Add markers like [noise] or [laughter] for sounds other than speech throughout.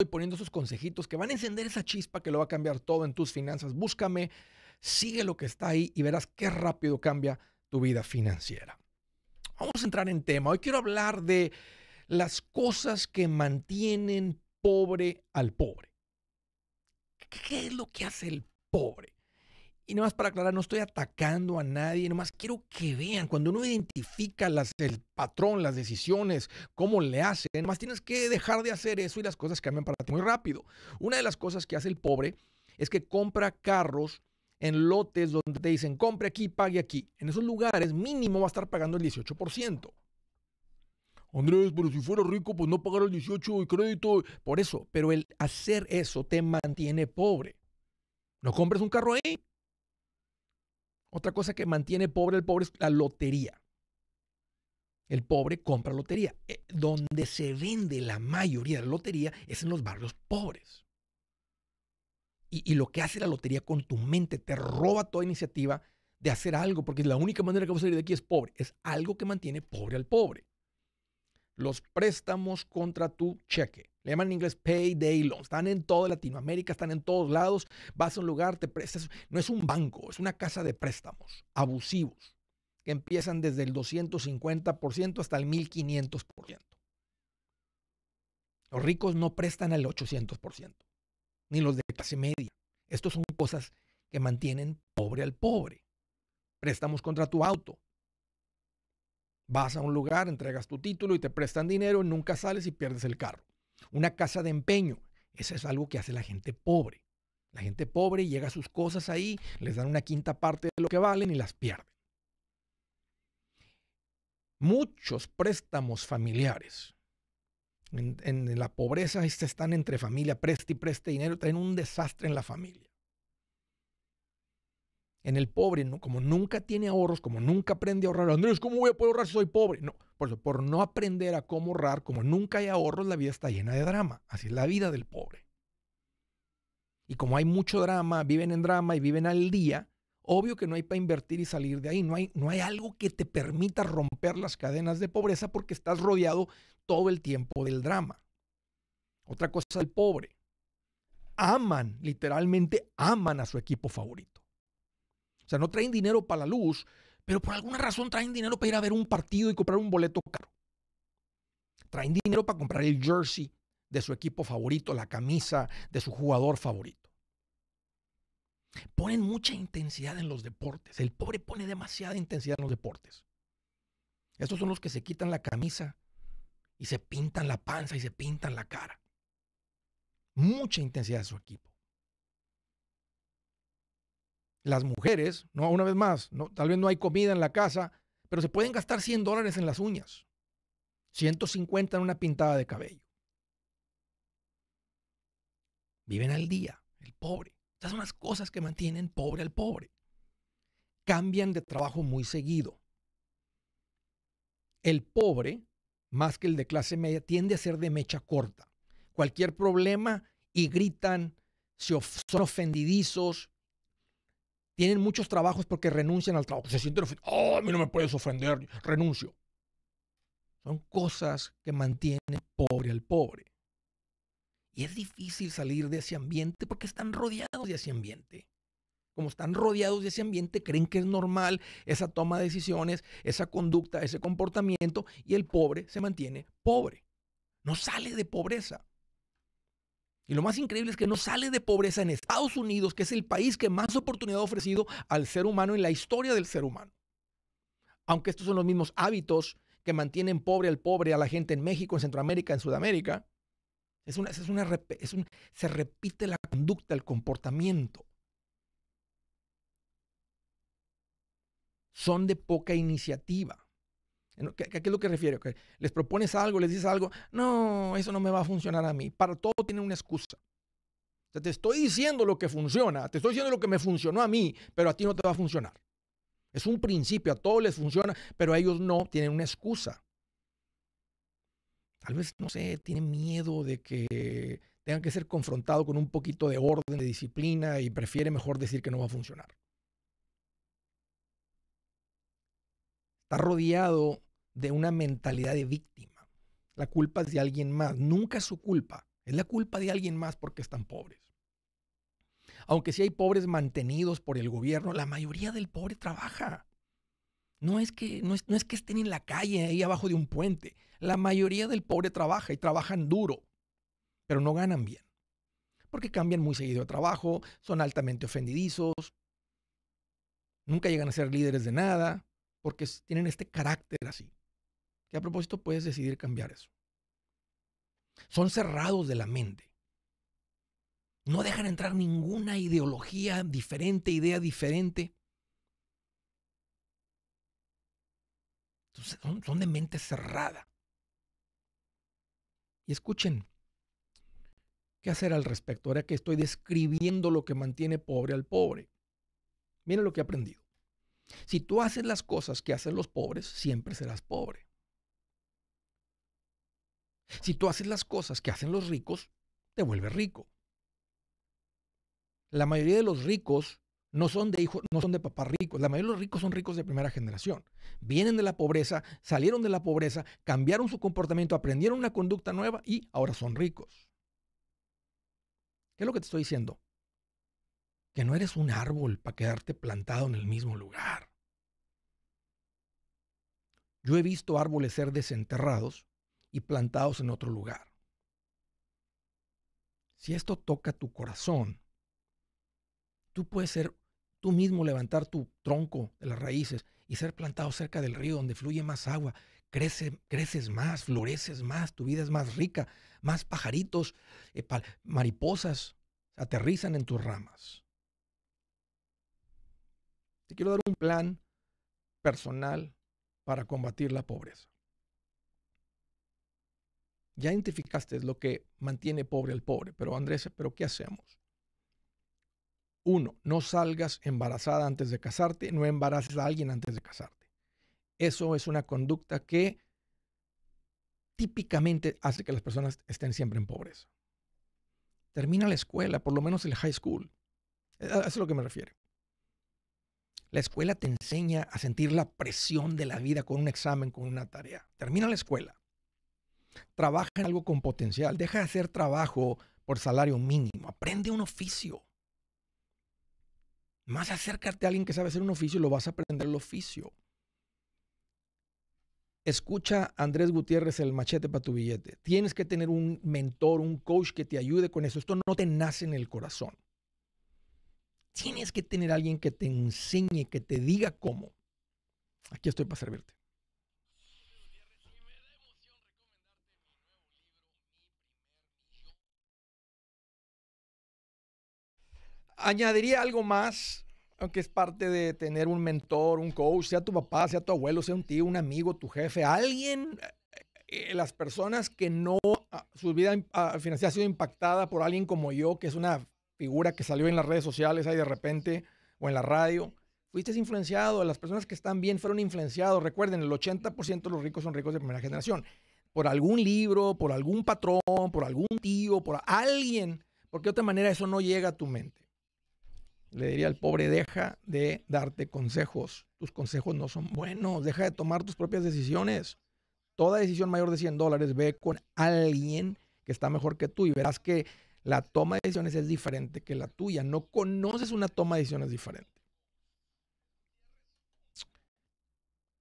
y poniendo esos consejitos que van a encender esa chispa que lo va a cambiar todo en tus finanzas. Búscame, sigue lo que está ahí y verás qué rápido cambia tu vida financiera. Vamos a entrar en tema. Hoy quiero hablar de las cosas que mantienen pobre al pobre. ¿Qué es lo que hace el pobre? Y nomás para aclarar, no estoy atacando a nadie, nomás quiero que vean, cuando uno identifica el patrón, las decisiones, cómo le hacen, nomás tienes que dejar de hacer eso y las cosas cambian para ti muy rápido. Una de las cosas que hace el pobre es que compra carros en lotes donde te dicen, compre aquí, pague aquí. En esos lugares mínimo va a estar pagando el 18%. Andrés, pero si fuera rico, pues no pagar el 18 de crédito. Por eso, pero el hacer eso te mantiene pobre. No compres un carro ahí, otra cosa que mantiene pobre al pobre es la lotería. El pobre compra lotería. Eh, donde se vende la mayoría de la lotería es en los barrios pobres. Y, y, lo que hace la lotería con tu mente te roba toda iniciativa de hacer algo, porque la única manera que vas a salir de aquí es pobre. Es algo que mantiene pobre al pobre los préstamos contra tu cheque. Le llaman en inglés payday loans. Están en toda Latinoamérica, están en todos lados. Vas a un lugar, te prestas. No es un banco, es una casa de préstamos abusivos que empiezan desde el 250% hasta el 1500%. Los ricos no prestan al 800%, ni los de clase media. Estos son cosas que mantienen pobre al pobre. Préstamos contra tu auto, Vas a un lugar, entregas tu título y te prestan dinero, nunca sales y pierdes el carro. Una casa de empeño, eso es algo que hace la gente pobre. La gente pobre llega a sus cosas ahí, les dan una quinta parte de lo que valen y las pierden. Muchos préstamos familiares. En, la pobreza están entre familia, preste y preste dinero, traen un desastre en la familia en el pobre, como nunca tiene ahorros, como nunca aprende a ahorrar, Andrés, ¿cómo voy a poder ahorrar si soy pobre? No, por, eso, por no aprender a cómo ahorrar, como nunca hay ahorros, la vida está llena de drama. Así es la vida del pobre. Y como hay mucho drama, viven en drama y viven al día, obvio que no hay para invertir y salir de ahí. No hay, no hay algo que te permita romper las cadenas de pobreza porque estás rodeado todo el tiempo del drama. Otra cosa es el pobre. Aman, literalmente aman a su equipo favorito o sea, no traen dinero para la luz, pero por alguna razón traen dinero para ir a ver un partido y comprar un boleto caro. Traen dinero para comprar el jersey de su equipo favorito, la camisa de su jugador favorito. Ponen mucha intensidad en los deportes. El pobre pone demasiada intensidad en los deportes. Estos son los que se quitan la camisa y se pintan la panza y se pintan la cara. Mucha intensidad en su equipo las mujeres, no, una vez más, tal vez no hay comida en la casa, pero se pueden gastar 100 dólares en las uñas, 150 en una pintada de cabello. Viven al día, el pobre. Estas son las cosas que mantienen pobre al pobre. Cambian de trabajo muy seguido. El pobre, más que el de clase media, tiende a ser de mecha corta. Cualquier problema y gritan, son ofendidizos, tienen muchos trabajos porque renuncian al trabajo. Se sienten ofendidos. Oh, a mí no me puedes ofender, renuncio. Son cosas que mantienen pobre al pobre. Y es difícil salir de ese ambiente porque están rodeados de ese ambiente. Como están rodeados de ese ambiente, creen que es normal esa toma de decisiones, esa conducta, ese comportamiento, y el pobre se mantiene pobre. No sale de pobreza. Y lo más increíble es que no sale de pobreza en Estados Unidos, que es el país que más oportunidad ha ofrecido al ser humano en la historia del ser humano. Aunque estos son los mismos hábitos que mantienen pobre al pobre a la gente en México, en Centroamérica, en Sudamérica, es una, es una, se repite la conducta, el comportamiento. Son de poca iniciativa. ¿A qué es lo que refiero? les propones algo, les dices algo, no, eso no me va a funcionar a mí. Para todo tienen una excusa. te estoy diciendo lo que funciona, te estoy diciendo lo que me funcionó a mí, pero a ti no te va a funcionar. Es un principio, a todos les funciona, pero a ellos no, tienen una excusa. Tal vez, no sé, tienen miedo de que tengan que ser confrontados con un poquito de orden, de disciplina y prefiere mejor decir que no va a funcionar. Está rodeado de una mentalidad de víctima. La culpa es de alguien más, nunca es su culpa, es la culpa de alguien más porque están pobres. Aunque si sí hay pobres mantenidos por el gobierno, la mayoría del pobre trabaja. No es, que, no, es, no es que estén en la calle ahí abajo de un puente. La mayoría del pobre trabaja y trabajan duro, pero no ganan bien. Porque cambian muy seguido de trabajo, son altamente ofendidizos, nunca llegan a ser líderes de nada, porque tienen este carácter así. Y a propósito puedes decidir cambiar eso. Son cerrados de la mente. No dejan entrar ninguna ideología diferente, idea diferente. son, son de mente cerrada. Y escuchen, ¿qué hacer al respecto? Ahora que estoy describiendo lo que mantiene pobre al pobre. Miren lo que he aprendido. Si tú haces las cosas que hacen los pobres, siempre serás pobre. Si tú haces las cosas que hacen los ricos, te vuelves rico. La mayoría de los ricos no son de hijos, no son de papás ricos. La mayoría de los ricos son ricos de primera generación. Vienen de la pobreza, salieron de la pobreza, cambiaron su comportamiento, aprendieron una conducta nueva y ahora son ricos. ¿Qué es lo que te estoy diciendo? Que no eres un árbol para quedarte plantado en el mismo lugar. Yo he visto árboles ser desenterrados y plantados en otro lugar. Si esto toca tu corazón, tú puedes ser tú mismo levantar tu tronco de las raíces y ser plantado cerca del río donde fluye más agua, creces más, floreces más, tu vida es más rica, más pajaritos, eh, mariposas aterrizan en tus ramas. Te quiero dar un plan personal para combatir la pobreza. Ya identificaste lo que mantiene pobre al pobre, pero Andrés, ¿pero qué hacemos? Uno, no salgas embarazada antes de casarte, no embaraces a alguien antes de casarte. Eso es una conducta que típicamente hace que las personas estén siempre en pobreza. Termina la escuela, por lo menos el high school. Eh, eso es lo que me refiero. La escuela te enseña a sentir la presión de la vida con un examen, con una tarea. Termina la escuela. Trabaja en algo con potencial. Deja de hacer trabajo por salario mínimo. Aprende un oficio. Más acércate a alguien que sabe hacer un oficio lo vas a aprender el oficio. Escucha a Andrés Gutiérrez el machete para tu billete. Tienes que tener un mentor, un coach que te ayude con eso. Esto no te nace en el corazón. Tienes que tener alguien que te enseñe, que te diga cómo. Aquí estoy para servirte. Añadiría algo más, aunque es parte de tener un mentor, un coach, sea tu papá, sea tu abuelo, sea un tío, un amigo, tu jefe, alguien, eh, eh, las personas que no, ah, su vida ah, financiera ha sido impactada por alguien como yo, que es una figura que salió en las redes sociales ahí de repente o en la radio. Fuiste influenciado, las personas que están bien fueron influenciados. Recuerden, el 80% de los ricos son ricos de primera generación. Por algún libro, por algún patrón, por algún tío, por alguien, porque de otra manera eso no llega a tu mente le diría al pobre, deja de darte consejos. Tus consejos no son buenos. Deja de tomar tus propias decisiones. Toda decisión mayor de 100 dólares ve con alguien que está mejor que tú y verás que la toma de decisiones es diferente que la tuya. No conoces una toma de decisiones diferente.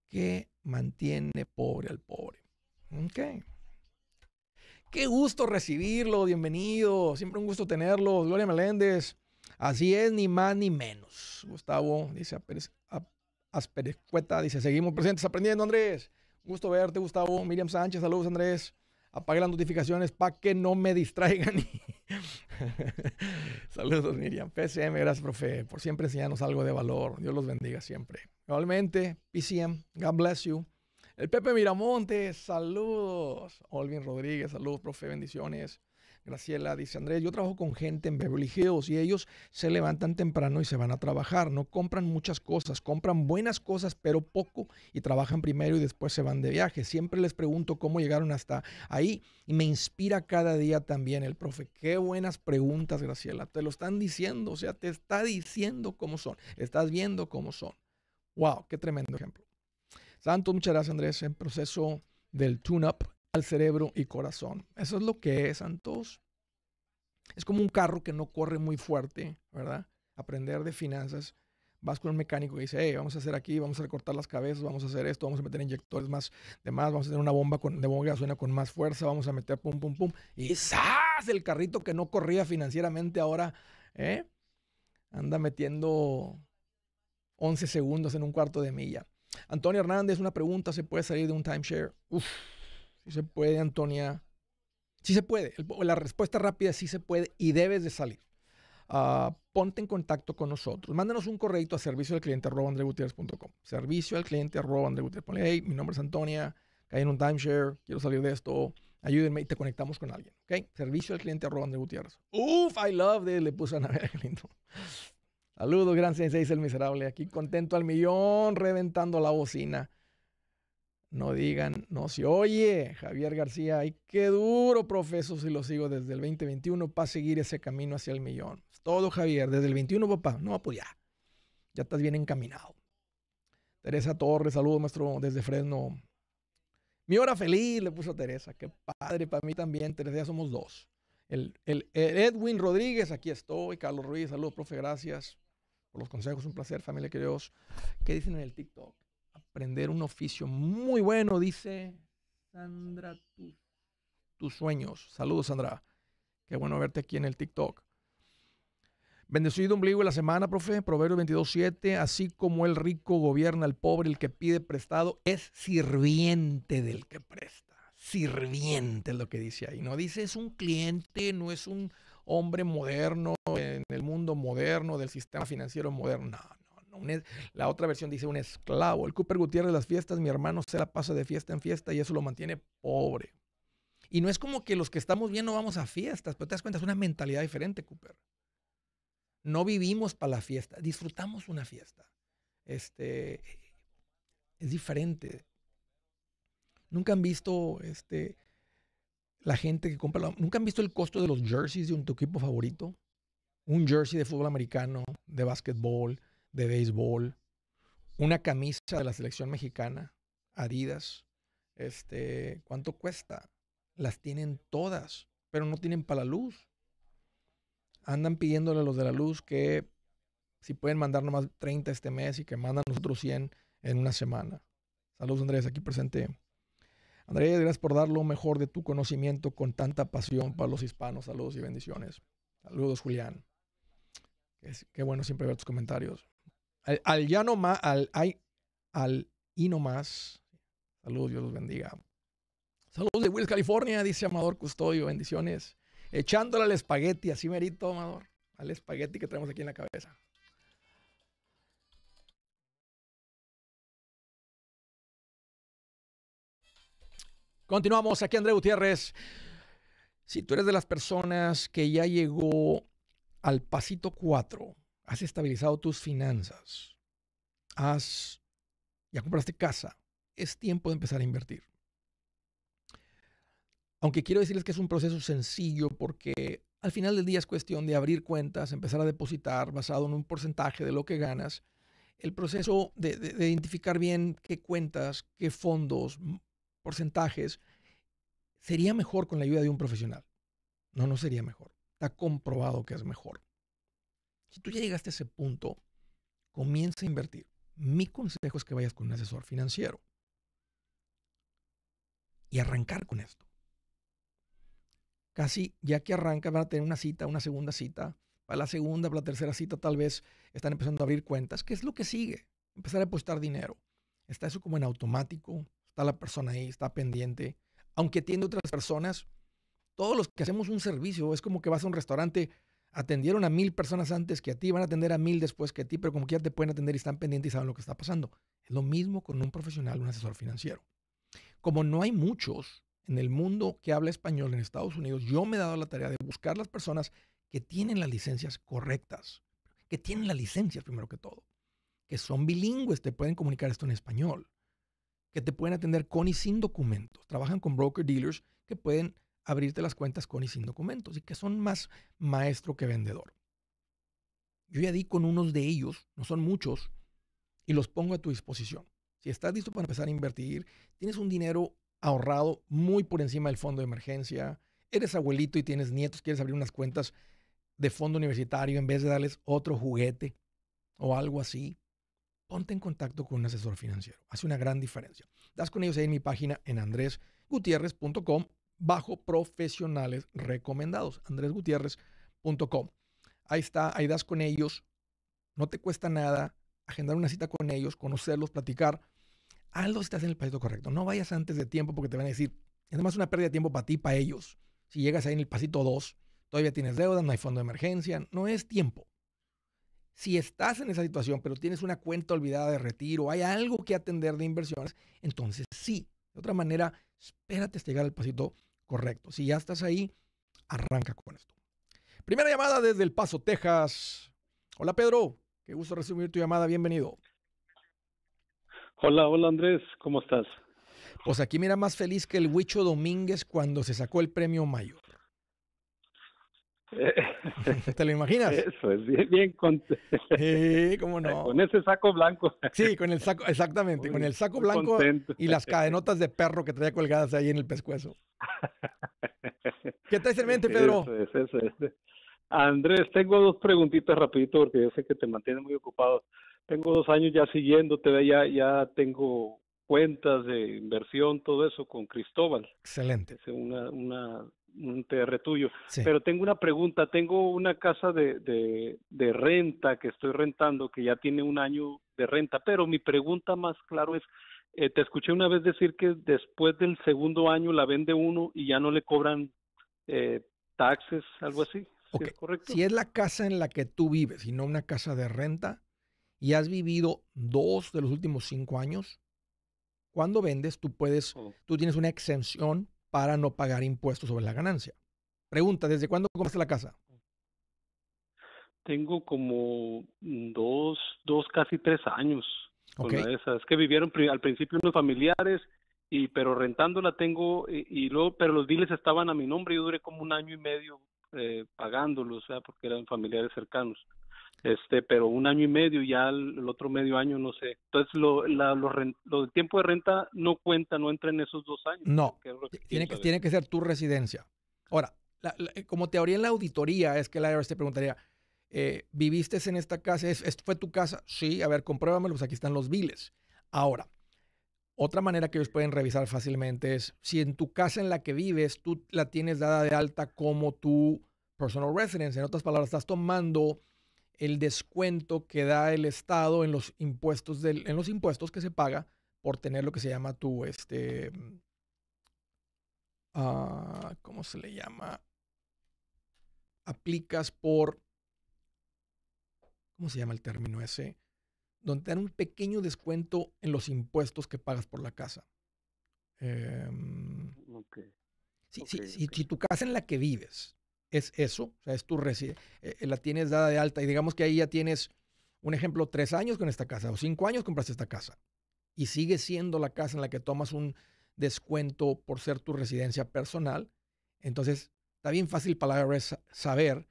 ¿Qué mantiene pobre al pobre. Ok. Qué gusto recibirlo, bienvenido. Siempre un gusto tenerlo. Gloria Meléndez. Así es, ni más ni menos. Gustavo dice cueta dice, seguimos presentes aprendiendo, Andrés. Gusto verte, Gustavo. Miriam Sánchez, saludos, Andrés. Apague las notificaciones para que no me distraigan. [laughs] saludos, Miriam. PCM, gracias, profe, por siempre enseñarnos algo de valor. Dios los bendiga siempre. Igualmente, PCM, God bless you. El Pepe Miramonte, saludos. Olvin Rodríguez, saludos, profe, bendiciones. Graciela dice, Andrés, yo trabajo con gente en Beverly y ellos se levantan temprano y se van a trabajar, no compran muchas cosas, compran buenas cosas pero poco y trabajan primero y después se van de viaje. Siempre les pregunto cómo llegaron hasta ahí y me inspira cada día también el profe. Qué buenas preguntas, Graciela. Te lo están diciendo, o sea, te está diciendo cómo son, estás viendo cómo son. Wow, qué tremendo ejemplo. Santos, muchas gracias, Andrés. En proceso del tune-up al cerebro y corazón. Eso es lo que es, Santos. Es como un carro que no corre muy fuerte, ¿verdad? Aprender de finanzas. Vas con un mecánico y dice, hey, vamos a hacer aquí, vamos a recortar las cabezas, vamos a hacer esto, vamos a meter inyectores más de más, vamos a tener una bomba con, de bomba de gasolina con más fuerza, vamos a meter pum, pum, pum. Y ¡zas! El carrito que no corría financieramente ahora, ¿eh? Anda metiendo 11 segundos en un cuarto de milla. Antonio Hernández, una pregunta, ¿se puede salir de un timeshare? Uf, si se puede, Antonia. Si se puede. la respuesta rápida es sí se puede y debes de salir. Ah, ponte en contacto con nosotros. Mándanos un correo a servicio del cliente Servicio al cliente Ponle, hey, mi nombre es Antonia, caí en un timeshare, quiero salir de esto, ayúdenme y te conectamos con alguien. ¿Ok? Servicio al cliente Uf, I love this, le puso a Qué lindo. Saludos, gran Dice el miserable. Aquí contento al millón, reventando la bocina. No digan, no se oye, Javier García, ay, qué duro, profeso, si lo sigo desde el 2021 para seguir ese camino hacia el millón. Todo, Javier, desde el 21, papá. No, pues ya, estás bien encaminado. Teresa Torres, saludo maestro, desde Fresno. Mi hora feliz, le puso Teresa. Qué padre, para mí también, Teresa, ya somos dos. El, Edwin Rodríguez, aquí estoy. Carlos Ruiz, saludo, profe, gracias por los consejos. Un placer, familia, queridos. ¿Qué dicen en el TikTok? aprender un oficio muy bueno, dice Sandra, tus sueños. Saludos, Sandra. Qué bueno verte aquí en el TikTok. Bendecido ombligo de la semana, profe. 22, 22.7. Así como el rico gobierna al pobre, el que pide prestado es sirviente del que presta. Sirviente es lo que dice ahí. No dice es un cliente, no es un hombre moderno en el mundo moderno, del sistema financiero moderno. No, la otra versión dice un esclavo. El Cooper Gutiérrez las fiestas, mi hermano se la pasa de fiesta en fiesta y eso lo mantiene pobre. Y no es como que los que estamos bien no vamos a fiestas, pero te das cuenta, es una mentalidad diferente, Cooper. No vivimos para la fiesta, disfrutamos una fiesta. Este, es diferente. Nunca han visto este, la gente que compra, nunca han visto el costo de los jerseys de un, tu equipo favorito. Un jersey de fútbol americano, de básquetbol, de béisbol, una camisa de la selección mexicana, Adidas. Este, ¿cuánto cuesta? Las tienen todas, pero no tienen para la luz. Andan pidiéndole a los de la luz que si pueden mandar nomás 30 este mes y que mandan nosotros otros 100 en una semana. Saludos Andrés, aquí presente. Andrés, gracias por dar lo mejor de tu conocimiento con tanta pasión para los hispanos. Saludos y bendiciones. Saludos Julián. Qué bueno siempre ver tus comentarios. Al, ya no más, al, al y no más. Saludos, Dios los bendiga. Saludos de Wills, California, dice Amador Custodio, bendiciones. Echándole al espagueti, así merito, Amador, al espagueti que tenemos aquí en la cabeza. Continuamos, aquí André Gutiérrez. Si tú eres de las personas que ya llegó al pasito 4, has estabilizado tus finanzas, has, ya compraste casa, es tiempo de empezar a invertir. Aunque quiero decirles que es un proceso sencillo porque al final del día es cuestión de abrir cuentas, empezar a depositar basado en un porcentaje de lo que ganas. El proceso de, de identificar bien qué cuentas, qué fondos, porcentajes, sería mejor con la ayuda de un profesional. No, no sería mejor. Está comprobado que es mejor. Si tú ya llegaste a ese punto, comienza a invertir. Mi consejo es que vayas con un asesor financiero y arrancar con esto. Casi ya que arranca van a tener una cita, una segunda cita, para la segunda, para la tercera cita tal vez están empezando a abrir cuentas. ¿Qué es lo que sigue? Empezar a apostar dinero. Está eso como en automático, está la persona ahí, está pendiente. Aunque tiene otras personas, todos los que hacemos un servicio, es como que vas a un restaurante, atendieron a mil personas antes que a ti, van a atender a mil después que a ti, pero como quiera te pueden atender y están pendientes y saben lo que está pasando. Es lo mismo con un profesional, un asesor financiero. Como no hay muchos en el mundo que habla español en Estados Unidos, yo me he dado la tarea de buscar las personas que tienen las licencias correctas, que tienen las licencias primero que todo, que son bilingües, te pueden comunicar esto en español, que te pueden atender con y sin documentos, trabajan con broker dealers que pueden abrirte las cuentas con y sin documentos y que son más maestro que vendedor. Yo ya di con unos de ellos, no son muchos, y los pongo a tu disposición. Si estás listo para empezar a invertir, tienes un dinero ahorrado muy por encima del fondo de emergencia, eres abuelito y tienes nietos, quieres abrir unas cuentas de fondo universitario en vez de darles otro juguete o algo así, ponte en contacto con un asesor financiero. Hace una gran diferencia. Das con ellos ahí en mi página en andresgutierrez.com bajo profesionales recomendados, andresgutierrez.com. Ahí está, ahí das con ellos, no te cuesta nada agendar una cita con ellos, conocerlos, platicar. Hazlo si estás en el pasito correcto. No vayas antes de tiempo porque te van a decir, es además una pérdida de tiempo para ti, para ellos. Si llegas ahí en el pasito 2, todavía tienes deuda, no hay fondo de emergencia, no es tiempo. Si estás en esa situación, pero tienes una cuenta olvidada de retiro, hay algo que atender de inversiones, entonces sí. De otra manera, Espérate hasta llegar al pasito correcto. Si ya estás ahí, arranca con esto. Primera llamada desde El Paso, Texas. Hola Pedro, qué gusto recibir tu llamada, bienvenido. Hola, hola Andrés, ¿cómo estás? Pues aquí mira más feliz que el Huicho Domínguez cuando se sacó el premio mayor. ¿Te lo imaginas? Eso, es bien, bien contento. cómo no. Con ese saco blanco. Sí, con el saco, exactamente, con el saco blanco y las cadenotas de perro que traía colgadas ahí en el pescuezo. ¿Qué traes en mente, Pedro? Eso, eso, Andrés, tengo dos preguntitas rapidito porque yo sé que te mantiene muy ocupado. Tengo dos años ya siguiéndote, ya, ya tengo cuentas de inversión, todo eso con Cristóbal. Excelente. Es una, una un Pero tengo una pregunta, tengo una casa de, de, renta que estoy rentando, que ya tiene un año de renta, pero mi pregunta más claro es, eh, te escuché una vez decir que después del segundo año la vende uno y ya no le cobran eh, taxes, algo así. correcto? Si es la casa en la que tú vives y no una casa de renta y has vivido dos de los últimos cinco años, cuando vendes tú puedes, oh. tú tienes una exención para no pagar impuestos sobre la ganancia. Pregunta, ¿desde cuándo compraste la casa? Tengo como mm, dos, dos casi tres años. Okay. Con Es que vivieron al principio unos familiares, y pero rentándola tengo, eh, y, pero los diles estaban a mi nombre, yo duré como un año y medio eh, pagándolos, o sea, porque eran familiares cercanos este pero un año y medio ya el, otro medio año no sé entonces lo, la, el tiempo de renta no cuenta no entra en esos dos años no tiene que, tiene que ser tu residencia ahora eh, como te como en la auditoría es que la IRS te preguntaría eh, viviste en esta casa ¿Es, fue tu casa sí a ver compruébamelo pues aquí están los biles ahora otra manera que ellos pueden revisar fácilmente es si en tu casa en la que vives tú la tienes dada de alta como tu personal residence en otras palabras estás tomando el descuento que da el Estado en los impuestos, del, en los impuestos que se paga por tener lo que se llama tu, este, mm, ah, ¿cómo se le llama? Aplicas por, ¿cómo se llama el término ese? Donde te dan un pequeño descuento en los impuestos que pagas por la casa. Em, si, si tu casa en la que vives es eso, o sea, es tu residencia, eh, eh, la tienes dada de alta y digamos que ahí ya tienes, un ejemplo, tres años con esta casa o cinco años compraste esta casa y sigue siendo la casa en la que tomas un descuento por ser tu residencia personal, entonces está bien fácil para saber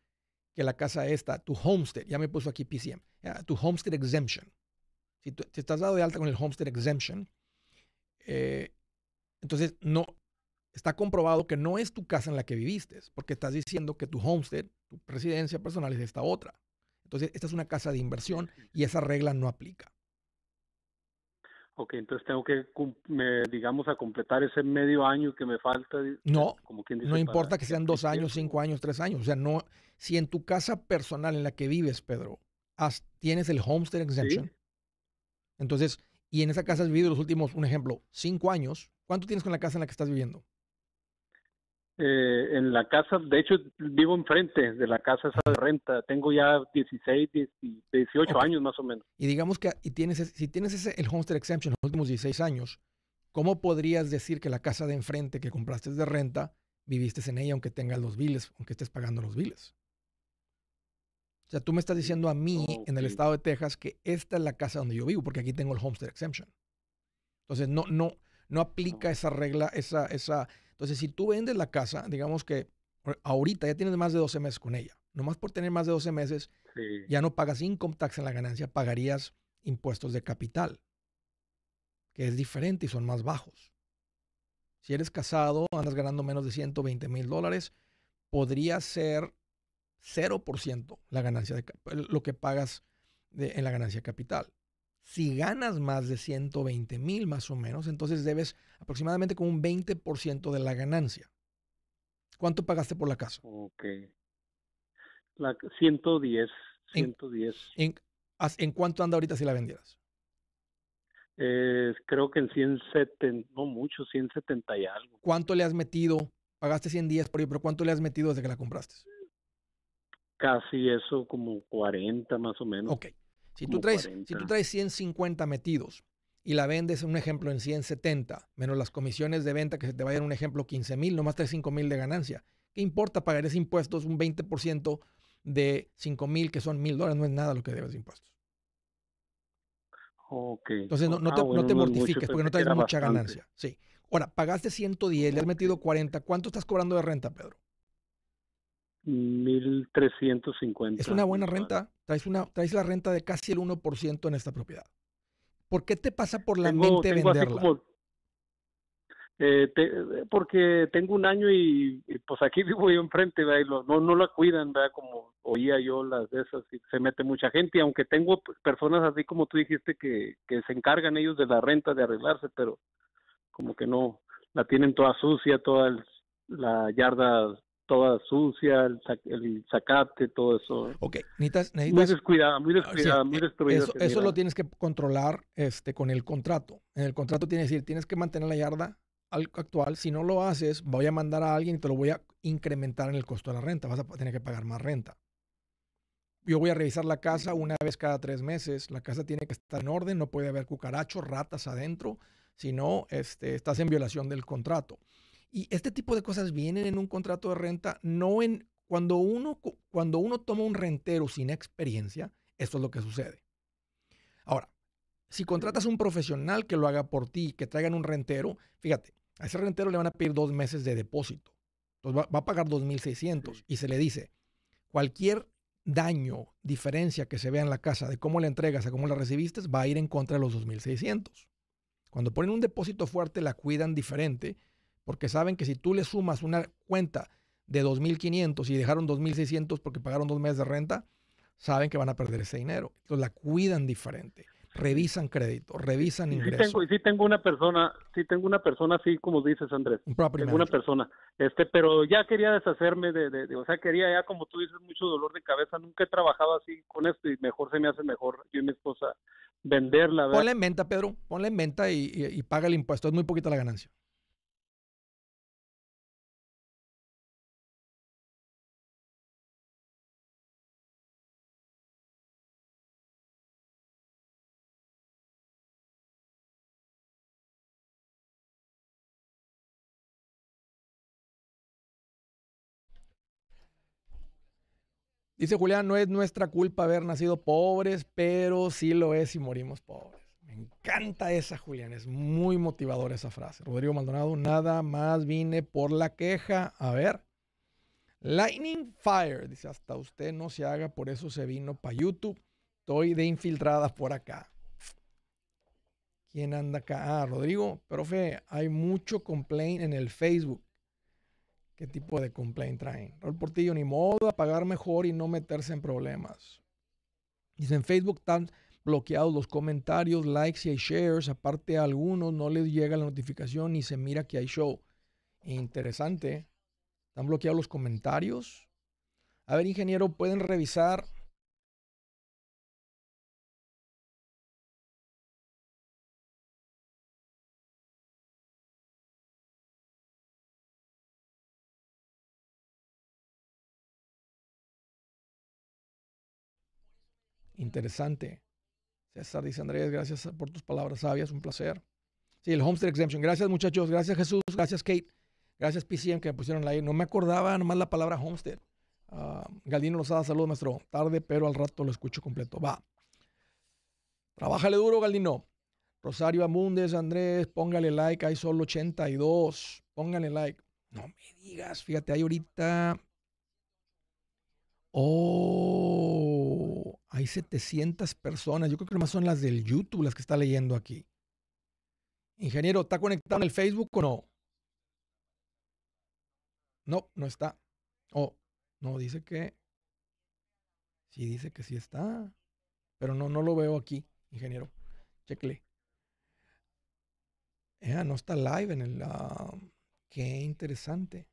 que la casa esta, tu homestead, ya me puso aquí PCM, ah, tu homestead exemption. Si te estás dado de alta con el homestead exemption, eh, entonces no, está comprobado que no es tu casa en la que viviste, porque estás diciendo que tu homestead, tu residencia personal es esta otra. Entonces, esta es una casa de inversión y esa regla no aplica. Ok, entonces tengo que, digamos, a completar ese medio año que me falta. No, como no importa que sean dos años, cinco años, tres años. O sea, no, si en tu casa personal en la que vives, Pedro, tienes el homestead exemption, entonces, y en esa casa has vivido los últimos, un ejemplo, cinco años, ¿cuánto tienes con la casa en la que estás viviendo? Eh, en la casa, de hecho vivo enfrente de la casa esa de renta, tengo ya 16, 18 años más o menos. Y digamos que tienes, si tienes ese, el homestead exemption los últimos 16 años, ¿cómo podrías decir que la casa de enfrente que compraste de renta, viviste en ella aunque tengas los biles, aunque estés pagando los biles? O sea, tú me estás diciendo a mí en el estado de Texas que esta es la casa donde yo vivo, porque aquí tengo el homestead exemption. Entonces, no, no, no aplica esa regla, esa, esa. Entonces, si tú vendes la casa, digamos que ahorita ya tienes más de 12 meses con ella. Nomás por tener más de 12 meses, ya no pagas income tax en la ganancia, pagarías impuestos de capital, que es diferente y son más bajos. Si eres casado, andas ganando menos de 120 mil dólares, podría ser 0% la ganancia de, lo que pagas en la ganancia de capital. Si ganas más de 120 mil más o menos, entonces debes aproximadamente como un 20% de la ganancia. ¿Cuánto pagaste por la casa? Ok. La 110. 110. ¿En, cuánto anda ahorita si la vendieras? creo que en 170, no mucho, 170 y algo. ¿Cuánto le has metido? Pagaste 110 por pero ¿cuánto le has metido desde que la compraste? Casi eso, como 40 más o menos. Ok. Si tú, traes, si tú traes 150 metidos y la vendes, un ejemplo, en 170, menos las comisiones de venta que se te vayan, un ejemplo, 15 mil, nomás traes 5 mil de ganancia. ¿Qué importa pagar esos impuestos un 20% de 5 mil, que son mil dólares? No es nada lo que debes de impuestos. Okay. Entonces no, ah, te, mortifiques porque no traes mucha ganancia. Sí. Ahora, pagaste 110, le has metido 40. ¿Cuánto estás cobrando de renta, Pedro? 1.350. Es una buena renta. Traes, una, traes la renta de casi el 1% en esta propiedad. ¿Por qué te pasa por la mente venderla? eh, porque tengo un año y, pues aquí [laughs] vivo yo enfrente, no, no la cuidan, Como oía yo las de esas se mete mucha gente. aunque tengo personas así como tú dijiste que, se encargan ellos de la renta, de arreglarse, pero como que no, la tienen toda sucia, toda la yarda toda sucia, el, sacate, todo eso. Ok, necesitas... Muy descuidada, muy ah, descuidada, eh, Eso, lo tienes que controlar este, con el contrato. En el contrato tienes que decir, tienes que mantener la yarda actual. Si no lo haces, voy a mandar a alguien y te lo voy a incrementar en el costo de la renta. Vas a tener que pagar más renta. Yo voy a revisar la casa una vez cada tres meses. La casa tiene que estar en orden, no puede haber cucarachos, ratas adentro. Si no, este, estás en violación del contrato. Y este tipo de cosas vienen en un contrato de renta, no en cuando uno, cuando uno toma un rentero sin experiencia, esto es lo que sucede. Ahora, si contratas un profesional que lo haga por ti, que traigan un rentero, fíjate, a ese rentero le van a pedir dos meses de depósito. Entonces va, a pagar 2.600 y se le dice, cualquier daño, diferencia que se vea en la casa de cómo la entregas a cómo la recibiste, va a ir en contra de los 2.600. Cuando ponen un depósito fuerte, la cuidan diferente porque saben que si tú le sumas una cuenta de 2.500 y dejaron 2.600 porque pagaron dos meses de renta, saben que van a perder ese dinero. Entonces la cuidan diferente, revisan crédito, revisan ingresos. Sí tengo, tengo una persona, sí tengo una persona así como dices Andrés, tengo una persona, este, pero ya quería deshacerme de, o sea, quería ya como tú dices mucho dolor de cabeza, nunca he trabajado así con esto y mejor se me hace mejor yo y mi esposa venderla. Ponle en venta, Pedro, ponle en venta y paga el impuesto, es muy poquita la ganancia. Dice Julián, no es nuestra culpa haber nacido pobres, pero sí lo es si morimos pobres. Me encanta esa, Julián. Es muy motivadora esa frase. Rodrigo Maldonado, nada más vine por la queja. A ver. Lightning Fire. Dice, hasta usted no se haga, por eso se vino para YouTube. Estoy de infiltradas por acá. ¿Quién anda acá? Ah, Rodrigo, profe, hay mucho complaint en el Facebook qué tipo de complaint traen. Rol Portillo, ni modo, a mejor y no meterse en problemas. Dice, en Facebook están bloqueados los comentarios, likes y shares. Aparte a algunos no les llega la notificación ni se mira que hay show. Interesante. Están bloqueados los comentarios. A ver, ingeniero, ¿pueden revisar Interesante. César dice, Andrés, gracias por tus palabras sabias, un placer. Sí, el Homestead Exemption. Gracias, muchachos. Gracias, Jesús. Gracias, Kate. Gracias, PCM, que me pusieron la No me acordaba nomás la palabra Homestead. Uh, Galdino Lozada, saludos, maestro. Tarde, pero al rato lo escucho completo. Va. Trabájale duro, Galdino. Rosario Amundes, Andrés, póngale like. Hay solo 82. Póngale like. No me digas, fíjate, hay ahorita Oh, hay 700 personas. Yo creo que más son las del YouTube las que está leyendo aquí. Ingeniero, ¿está conectado en el Facebook o no? No, no está. Oh, no, dice que. Sí, dice que sí está. Pero no, no lo veo aquí, ingeniero. Checkle. no está live en el. Ah, qué interesante.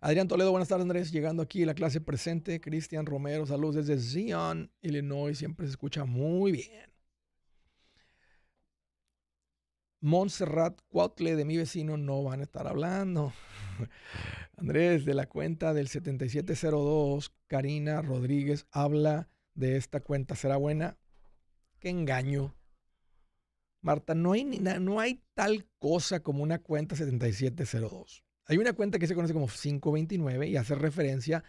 Adrián Toledo, buenas tardes Andrés, llegando aquí la clase presente. Cristian Romero, saludos desde Zion, Illinois, siempre se escucha muy bien. Montserrat Cuautle de mi vecino no van a estar hablando. [laughs] Andrés, de la cuenta del 7702, Karina Rodríguez habla de esta cuenta. ¿Será buena? Qué engaño. Marta, no hay, no hay tal cosa como una cuenta 7702. Hay una cuenta que se conoce como 529 y hace referencia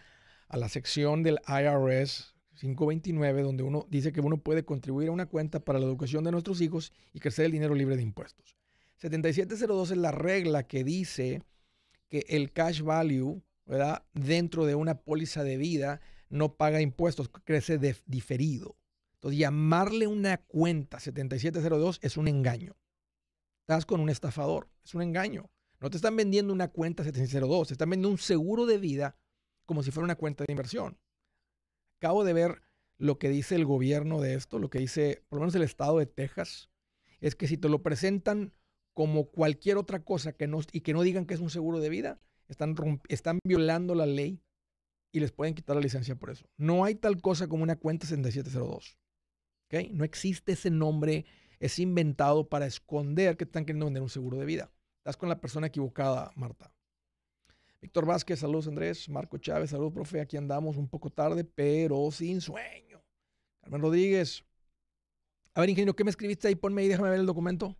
a la sección del IRS 529, donde uno dice que uno puede contribuir a una cuenta para la educación de nuestros hijos y crecer el dinero libre de impuestos. 7702 es la regla que dice que el cash value dentro de una póliza de vida no paga impuestos, crece diferido. Entonces, llamarle una cuenta 7702 es un engaño. Estás con un estafador, es un engaño. No te están vendiendo una cuenta 7702, te están vendiendo un seguro de vida como si fuera una cuenta de inversión. Acabo de ver lo que dice el gobierno de esto, lo que dice por lo menos el estado de Texas, es que si te lo presentan como cualquier otra cosa que no, y que no digan que es un seguro de vida, están, violando la ley y les pueden quitar la licencia por eso. No hay tal cosa como una cuenta 7702. No existe ese nombre, es inventado para esconder que están queriendo vender un seguro de vida. Estás con la persona equivocada, Marta. Víctor Vázquez, saludos Andrés. Marco Chávez, saludos, profe. Aquí andamos un poco tarde, pero sin sueño. Carmen Rodríguez. A ver, ingeniero, ¿qué me escribiste ahí? Ponme ahí, déjame ver el documento.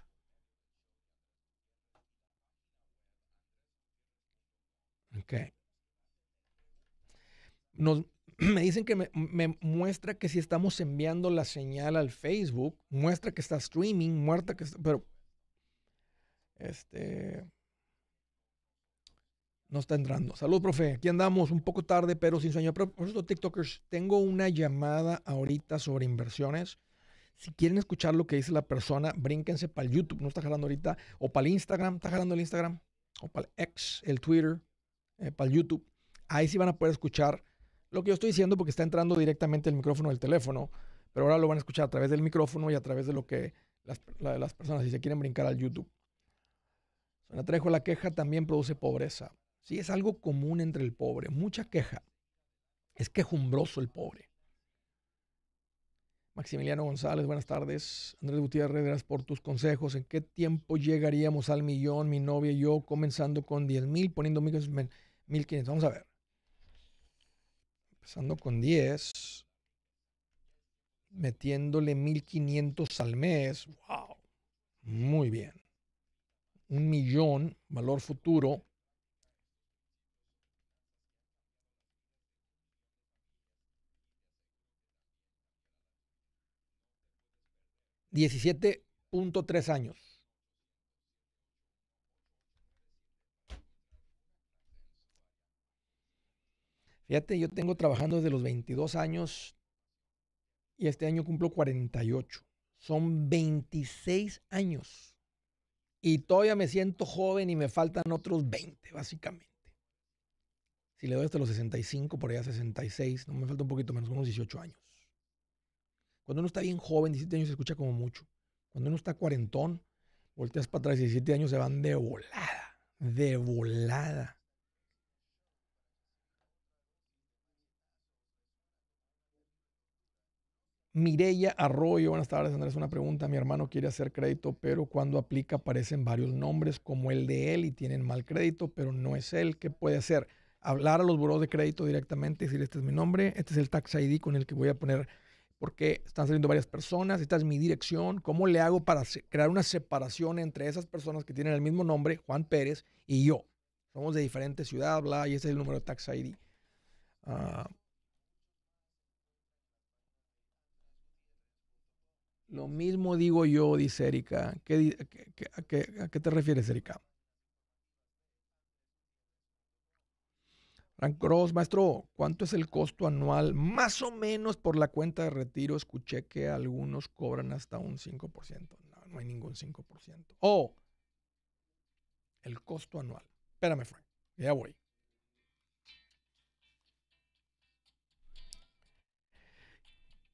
Ok. [clears throat] me dicen que me, muestra que si estamos enviando la señal al Facebook, muestra que está streaming, muerta que está, pero este. No está entrando. Salud, profe. Aquí andamos un poco tarde, pero sin sueño. Pero, por eso, TikTokers, tengo una llamada ahorita sobre inversiones. Si quieren escuchar lo que dice la persona, brínquense para el YouTube. No está jalando ahorita. O para el Instagram. Está jalando el Instagram. O para el X, el Twitter. Eh, para el YouTube. Ahí sí van a poder escuchar lo que yo estoy diciendo porque está entrando directamente el micrófono del teléfono. Pero ahora lo van a escuchar a través del micrófono y a través de lo que las, las personas, si se quieren brincar al YouTube la Trejo, la queja también produce pobreza. Sí, es algo común entre el pobre, mucha queja. Es quejumbroso el pobre. Maximiliano González, buenas tardes. Andrés Gutiérrez, gracias por tus consejos. ¿En qué tiempo llegaríamos al millón, mi novia y yo, comenzando con 10 mil, poniendo 1500? Vamos a ver. Empezando con 10, metiéndole 1500 al mes. ¡Wow! Muy bien un millón, valor futuro. Diecisiete tres años. Fíjate, yo tengo trabajando desde los 22 años y este año cumplo 48. Son 26 años y todavía me siento joven y me faltan otros 20, básicamente. Si le doy hasta los 65, por allá 66, no me falta un poquito menos, unos 18 años. Cuando uno está bien joven, 17 años se escucha como mucho. Cuando uno está cuarentón, volteas para atrás, 17 años se van de volada, de volada. Mireya Arroyo, buenas tardes Andrés, una pregunta. Mi hermano quiere hacer crédito, pero cuando aplica aparecen varios nombres como el de él y tienen mal crédito, pero no es él. ¿Qué puede hacer? Hablar a los buros de crédito directamente, decir este es mi nombre, este es el tax ID con el que voy a poner, porque están saliendo varias personas, esta es mi dirección, ¿cómo le hago para crear una separación entre esas personas que tienen el mismo nombre, Juan Pérez, y yo? Somos de diferentes ciudades, bla, y ese es el número de tax ID. Ah, Lo mismo digo yo, dice Erika. a, qué, te refieres, Erika? Frank Cross, maestro, ¿cuánto es el costo anual? Más o menos por la cuenta de retiro, escuché que algunos cobran hasta un 5%. No, no hay ningún 5%. O el costo anual. Espérame, Frank, ya voy.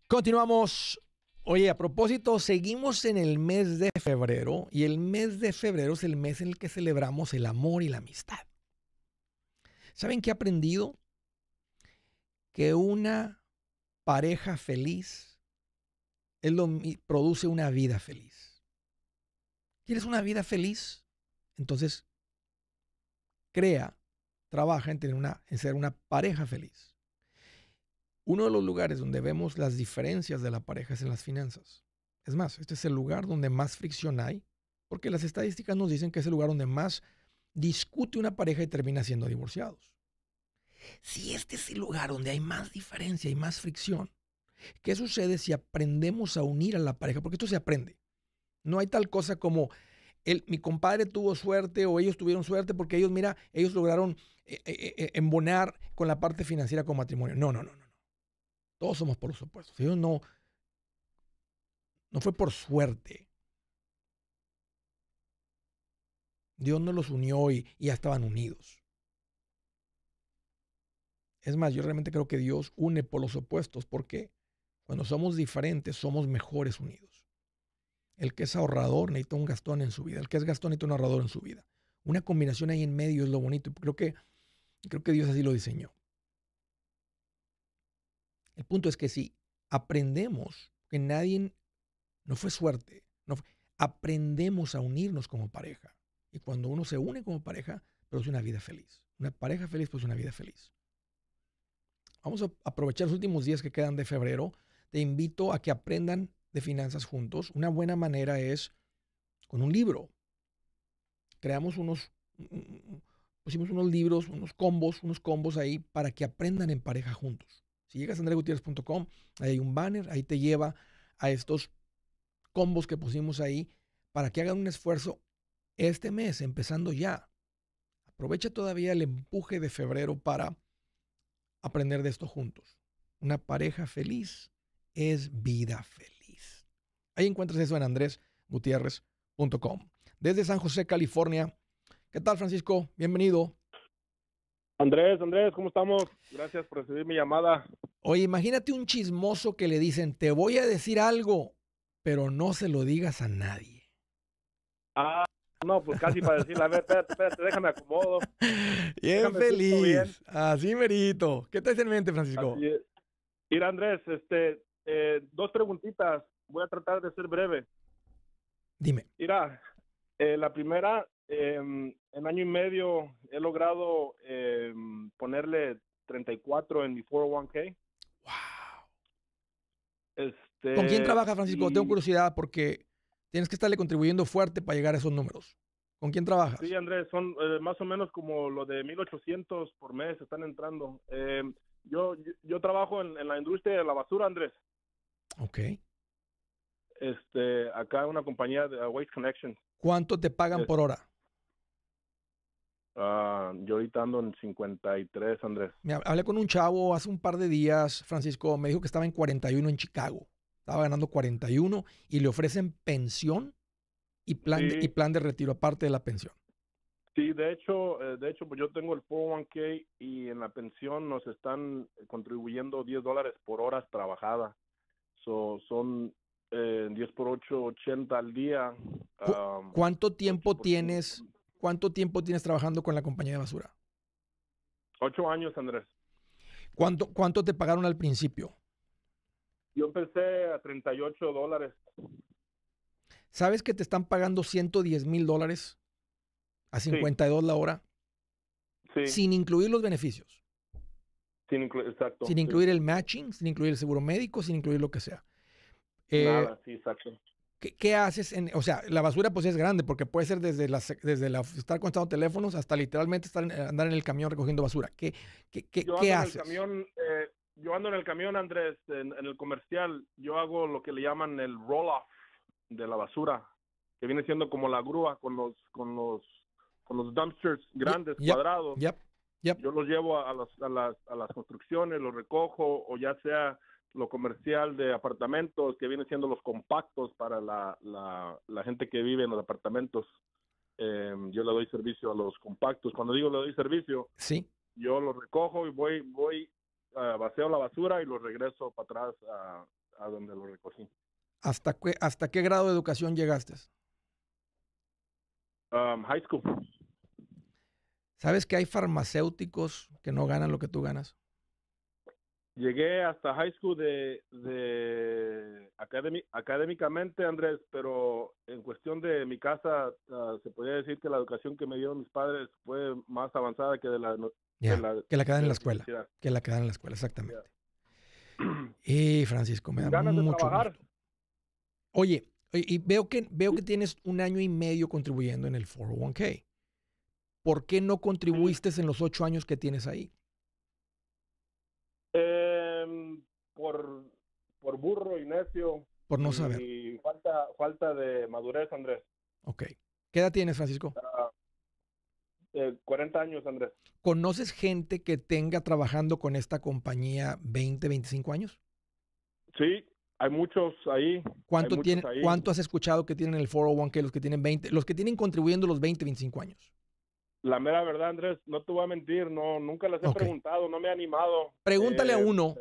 Continuamos Oye, a propósito, seguimos en el mes de febrero y el mes de febrero es el mes en el que celebramos el amor y la amistad. ¿Saben qué he aprendido? Que una pareja feliz produce una vida feliz. ¿Quieres una vida feliz? Entonces, crea, trabaja en, una, en ser una pareja feliz. Uno de los lugares donde vemos las diferencias de la pareja es en las finanzas. Es más, este es el lugar donde más fricción hay, porque las estadísticas nos dicen que es el lugar donde más discute una pareja y termina siendo divorciados. Si este es el lugar donde hay más diferencia y más fricción, ¿qué sucede si aprendemos a unir a la pareja? Porque esto se aprende. No hay tal cosa como el, mi compadre tuvo suerte o ellos tuvieron suerte porque ellos, mira, ellos lograron eh, eh, eh, embonar con la parte financiera con matrimonio. no, no, no. Todos somos por los opuestos. Dios no, no fue por suerte. Dios no los unió y, ya estaban unidos. Es más, yo realmente creo que Dios une por los opuestos porque cuando somos diferentes somos mejores unidos. El que es ahorrador necesita un gastón en su vida. El que es gastón necesita un ahorrador en su vida. Una combinación ahí en medio es lo bonito. Creo que, creo que Dios así lo diseñó. El punto es que si aprendemos que nadie, no fue suerte, aprendemos a unirnos como pareja. Y cuando uno se une como pareja, produce una vida feliz. Una pareja feliz produce una vida feliz. Vamos a aprovechar los últimos días que quedan de febrero. Te invito a que aprendan de finanzas juntos. Una buena manera es con un libro. Creamos unos, mm, mm, mm, pusimos unos libros, unos combos, unos combos ahí para que aprendan en pareja juntos. Si llegas a andregutierrez.com, ahí hay un banner, ahí te lleva a estos combos que pusimos ahí para que hagan un esfuerzo este mes, empezando ya. Aprovecha todavía el empuje de febrero para aprender de esto juntos. Una pareja feliz es vida feliz. Ahí encuentras eso en andresgutierrez.com. Desde San José, California. ¿Qué tal, Francisco? Bienvenido. Andrés, Andrés, ¿cómo estamos? Gracias por recibir mi llamada. Oye, imagínate un chismoso que le dicen, te voy a decir algo, pero no se lo digas a nadie. Ah, no, pues casi para decirle, a ver, espérate, espérate, déjame acomodo. [laughs] Bien feliz, así merito. ¿Qué te en mente, Francisco? Mira, Andrés, este, eh, dos preguntitas, voy a tratar de ser breve. Dime. Mira, eh, la primera, eh, en año y medio he logrado em, ponerle 34 en mi 401k. ¡Wow! Este, ¿Con quién trabaja, Francisco? Tengo curiosidad porque tienes que estarle contribuyendo fuerte para llegar a esos números. ¿Con quién trabajas? Sí, Andrés, son eh, más o menos como lo de 1800 por mes están entrando. Em, yo, yo trabajo en, la industria de la basura, Andrés. Ok este, acá una compañía de uh, Waste Connection. ¿Cuánto te pagan por hora? Ah, yo ahorita ando en 53, Andrés. hablé con un chavo hace un par de días, Francisco, me dijo que estaba en 41 en Chicago. Estaba ganando 41 y le ofrecen pensión y plan, de, y plan de retiro aparte de la pensión. Sí, de hecho, eh, de hecho, pues yo tengo el 401k y en la pensión nos están contribuyendo 10 dólares por horas trabajada. son 10 eh, por 8, 80 al día. ¿Cuánto tiempo tienes? ¿Cuánto tiempo tienes trabajando con la compañía de basura? Ocho años, Andrés. ¿Cuánto, cuánto te pagaron al principio? Yo empecé a 38 dólares. ¿Sabes que te están pagando 110 mil dólares a 52 la hora? Sí. Sin incluir los beneficios. Sin, exacto, sin incluir el matching, sin incluir el seguro médico, sin incluir lo que sea. Eh, Nada, sí, exacto. ¿Qué, haces? En, o sea, la basura pues es grande porque puede ser desde, la, desde la, estar contando teléfonos hasta literalmente estar, eh, andar en el camión recogiendo basura. ¿Qué, haces? camión, eh, yo ando en el camión, Andrés, en, el comercial, yo hago lo que le llaman el roll-off de la basura, que viene siendo como la grúa con los, con los, los dumpsters grandes, cuadrados. Yo los llevo a, las, a, las, a las construcciones, los recojo o ya sea lo comercial de apartamentos, que viene siendo los compactos para la, la, gente que vive en los apartamentos. Em, yo le doy servicio a los compactos. Cuando digo le doy servicio, ¿Sí? yo los recojo y voy, voy, a ah, vacío la basura y los regreso para atrás a, a donde lo recogí. ¿Hasta qué, ¿Hasta qué grado de educación llegaste? Um, high school. ¿Sabes que hay farmacéuticos que no ganan lo que tú ganas? llegué hasta high school de, académicamente, Andrés, pero en cuestión de mi casa, ah, se podría decir que la educación que me dieron mis padres fue más avanzada que de la... que, la que en la escuela. Que la que dan en la escuela, exactamente. [clears throat] Y Francisco, me da mucho Oye, y veo que, veo que tienes un año y medio contribuyendo en el 401k. ¿Por qué no contribuiste en los ocho años que tienes ahí? Em, por, por burro y necio. Por no saber. falta, falta de madurez, Andrés. Ok. ¿Qué edad tienes, Francisco? 40 ah, eh, años, Andrés. ¿Conoces gente que tenga trabajando con esta compañía 20, 25 años? Sí, hay muchos ahí. ¿Cuánto, tiene ¿Cuánto has escuchado que tienen el 401k los que tienen 20, los que tienen contribuyendo los 20, 25 años? La mera verdad, Andrés, no te voy a mentir, no, nunca las he preguntado, no me he animado. Pregúntale a eh, uno,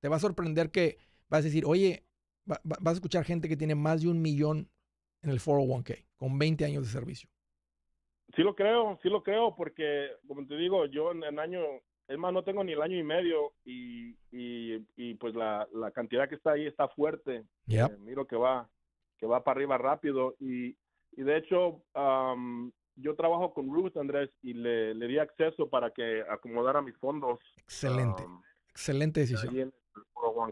te va a sorprender que vas a decir, oye, vas a escuchar gente que tiene más de un millón en el 401k, con 20 años de servicio. Sí lo creo, sí lo creo, porque como te digo, yo en, el año, es más, no tengo ni el año y medio y, pues la, cantidad que está ahí está fuerte. Eh, miro que va, que va para arriba rápido y, de hecho, yo trabajo con Ruth, Andrés, y le, di acceso para que acomodara mis fondos. Excelente, um, excelente decisión. el oh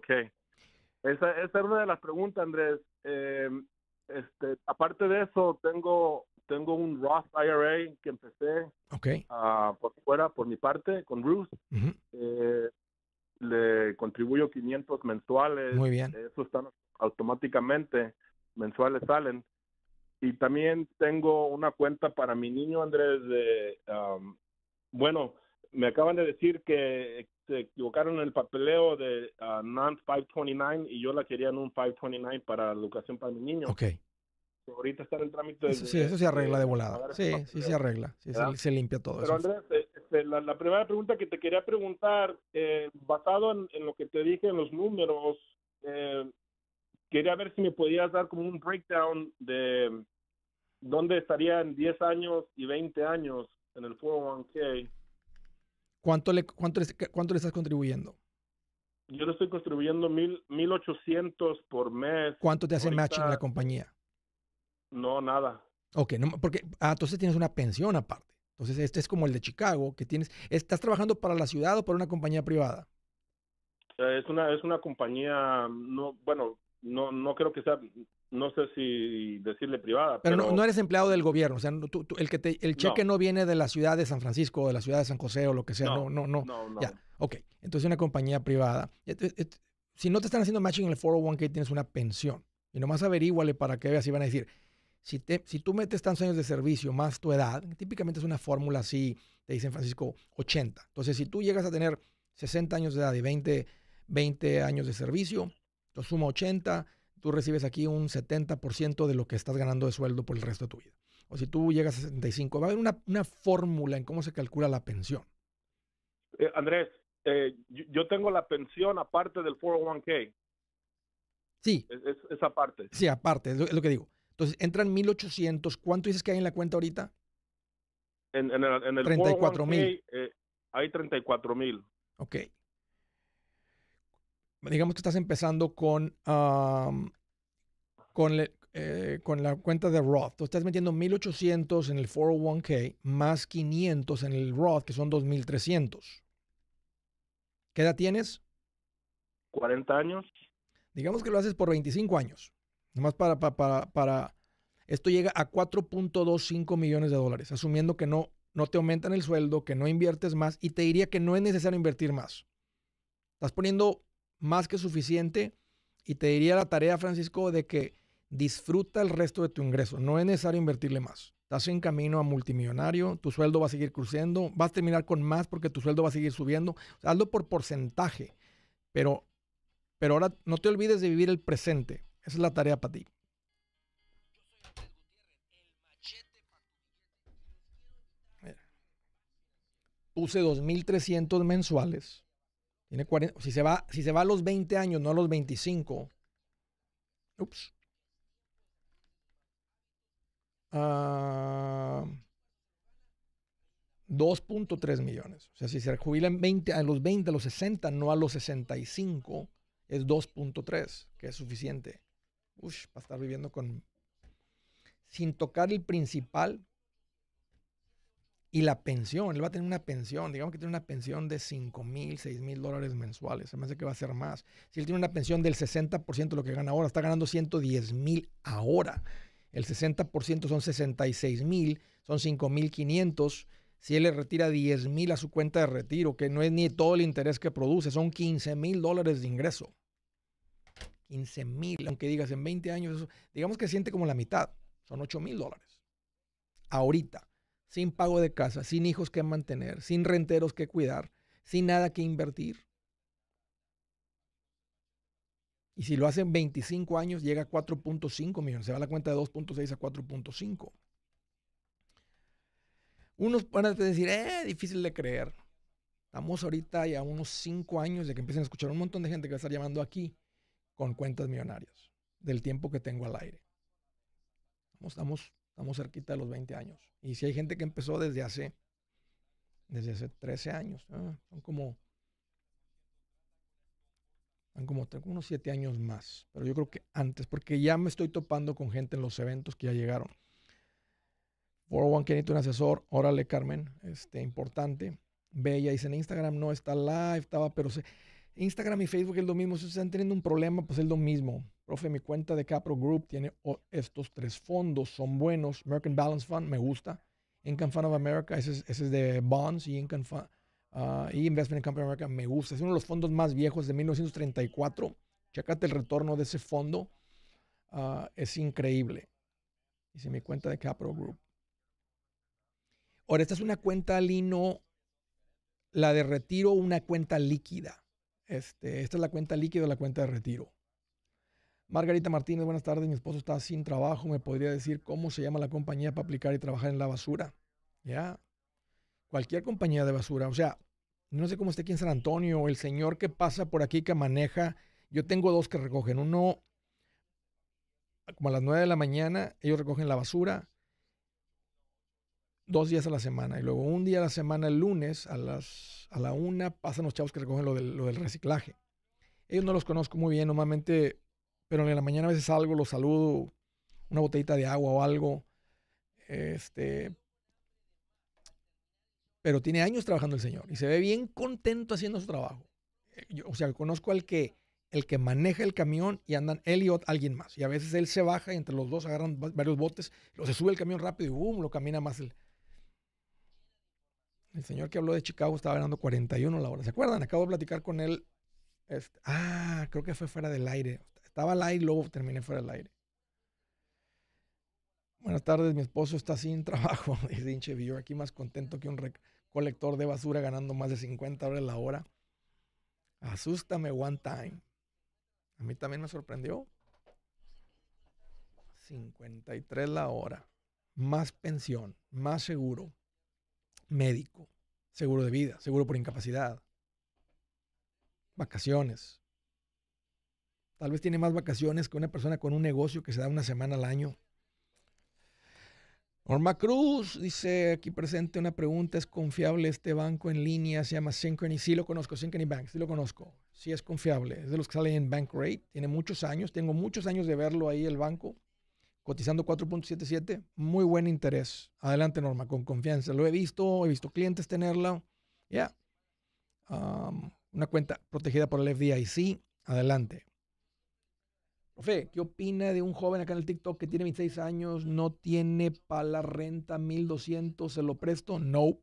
esa, esa una de las preguntas, Andrés. Em, este, aparte de eso, tengo, tengo un Roth IRA que empecé okay. Ah, por fuera, por mi parte, con Ruth. Eh, le contribuyo 500 mensuales. Muy bien. Eso está automáticamente, mensuales salen y también tengo una cuenta para mi niño Andrés de bueno me acaban de decir que se equivocaron en el papeleo de uh, ah, 529 y yo la quería en un 529 para la educación para mi niño okay ahorita está en el trámite de, sí eso se arregla de, volada sí sí se arregla se, limpia todo pero Andrés este, la, primera pregunta que te quería preguntar eh, basado en, lo que te dije en los números eh, quería ver si me podías dar como un breakdown de mm, dónde estaría en 10 años y 20 años en el 401k. ¿Cuánto le, cuánto, le, cuánto le estás contribuyendo? Yo le estoy contribuyendo 1800 por mes. ¿Cuánto te hace match matching la compañía? No, nada. Ok, no, porque ah, entonces tienes una pensión aparte. Entonces, este es como el de Chicago, que tienes. ¿Estás trabajando para la ciudad o para una compañía privada? Eh, es una es una compañía mm, no bueno no, no creo que sea, no sé si decirle privada. Pero, No, eres empleado del gobierno, o sea, el, que el cheque no. viene de la ciudad de San Francisco o de la ciudad de San José o lo que sea, no, no, no. Ya, ok, entonces una compañía privada. Eh, eh, eh, si no te están haciendo matching en el 401k, tienes una pensión. Y nomás averíguale para que veas si van a decir, si, te, si tú metes tantos años de servicio más tu edad, típicamente es una fórmula así, te dicen Francisco, 80. Entonces, si tú llegas a tener 60 años de edad y 20, 20 años de servicio, Tú suma 80, tú recibes aquí un 70% de lo que estás ganando de sueldo por el resto de tu vida. O si tú llegas a 65, va a haber una, fórmula en cómo se calcula la pensión. Eh, Andrés, eh, yo tengo la pensión aparte del 401k. Sí. Es, aparte. esa parte. Sí, aparte, es lo, que digo. Entonces, entran 1800. ¿Cuánto dices que hay en la cuenta ahorita? En, en el, en el oh eh, hay 34 mil. Ok digamos que estás empezando con, con, eh, con, la cuenta de Roth. Tú estás metiendo 1800 en el 401k más 500 en el Roth, que son 2300. ¿Qué edad tienes? 40 años. Digamos que lo haces por 25 años. Nomás para, para, para, para esto llega a 4.25 millones de dólares, asumiendo que no, no te aumentan el sueldo, que no inviertes más y te diría que no es necesario invertir más. Estás poniendo más que suficiente y te diría la tarea, Francisco, de que disfruta el resto de tu ingreso. No es necesario invertirle más. Estás en camino a multimillonario, tu sueldo va a seguir creciendo, vas a terminar con más porque tu sueldo va a seguir subiendo. hazlo por porcentaje, pero, pero ahora no te olvides de vivir el presente. Esa es la tarea para ti. Puse 2.300 mensuales si, se va, si se va a los 20 años, no a los 25. Ups. 2.3 ah, millones. O sea, si se jubila en 20, a los 20, a los 60, no a los 65, es 2.3, que es suficiente. para estar viviendo con... Sin tocar el principal, y la pensión, él va a tener una pensión, digamos que tiene una pensión de 5 mil, 6 mil dólares mensuales, se me hace que va a ser más. Si él tiene una pensión del 60% de lo que gana ahora, está ganando 110 mil ahora. El 60% son 66 mil, son 5 mil 500. Si él le retira 10 mil a su cuenta de retiro, que no es ni todo el interés que produce, son 15 mil dólares de ingreso. 15 mil, aunque digas en 20 años, digamos que siente como la mitad, son 8 mil dólares. Ahorita sin pago de casa, sin hijos que mantener, sin renteros que cuidar, sin nada que invertir. Y si lo hacen 25 años, llega a 4.5 millones. Se va la cuenta de 2.6 a 4.5. Unos van decir, eh, difícil de creer. Estamos ahorita ya unos 5 años de que empiecen a escuchar un montón de gente que va a estar llamando aquí con cuentas millonarias del tiempo que tengo al aire. estamos Estamos cerquita de los 20 años. Y si hay gente que empezó desde hace, desde hace 13 años, son como, son como unos 7 años más. Pero yo creo que antes, porque ya me estoy topando con gente en los eventos que ya llegaron. 401 que necesito un asesor, órale Carmen, este, importante. Bella dice, en Instagram no está live, estaba, pero Instagram y Facebook es lo mismo, si están teniendo un problema, pues es lo mismo profe, mi cuenta de Capro Group tiene estos tres fondos, son buenos. American Balance Fund, me gusta. Income Fund of America, ese es, de Bonds y Income Fund, ah, y Investment in Company of America, me gusta. Es uno de los fondos más viejos de 1934. Chécate el retorno de ese fondo. Ah, es increíble. Dice mi cuenta de Capro Group. Ahora, esta es una cuenta Lino, la de retiro, una cuenta líquida. Este, esta es la cuenta líquida, la cuenta de retiro. Margarita Martínez, buenas tardes. Mi esposo está sin trabajo. ¿Me podría decir cómo se llama la compañía para aplicar y trabajar en la basura? Ya. Cualquier compañía de basura. O sea, no sé cómo esté aquí en San Antonio, el señor que pasa por aquí que maneja. Yo tengo dos que recogen. Uno, como a las 9 de la mañana, ellos recogen la basura dos días a la semana. Y luego un día a la semana, el lunes, a, las, a la una, pasan los chavos que recogen lo del, lo del reciclaje. Ellos no los conozco muy bien. Normalmente pero en la mañana a veces salgo, lo saludo, una botellita de agua o algo. Este, pero tiene años trabajando el Señor y se ve bien contento haciendo su trabajo. Eh, o sea, conozco al que, el que maneja el camión y andan él y alguien más. Y a veces él se baja y entre los dos agarran varios botes, lo, se sube el camión rápido y boom, um, lo camina más. El, el señor que habló de Chicago estaba ganando 41 la hora. ¿Se acuerdan? Acabo de platicar con él. Este, ah, creo que fue fuera del aire. Estaba al aire y luego terminé fuera del aire. Buenas tardes, mi esposo está sin [laughs] trabajo, dice hinche yo aquí más contento que un recolector de basura ganando más de 50 dólares la hora. Asústame one time. A mí también me sorprendió. 53 la hora, más pensión, más seguro, médico, seguro de vida, seguro por incapacidad, vacaciones, Tal vez tiene más vacaciones que una persona con un negocio que se da una semana al año. Norma Cruz dice aquí presente una pregunta, ¿es confiable este banco en línea? Se llama Synchrony. Sí lo conozco, Synchrony Bank, sí lo conozco. Sí es confiable. Es de los que salen en Bankrate. Tiene muchos años, tengo muchos años de verlo ahí el banco, cotizando 4.77. Muy buen interés. Adelante Norma, con confianza. Lo he visto, he visto clientes tenerla. Ya. Yeah. Um, una cuenta protegida por el FDIC. Adelante. Profe, ¿qué opina de un joven acá en el TikTok que tiene 26 años, no tiene para la renta 1200, se lo presto? No.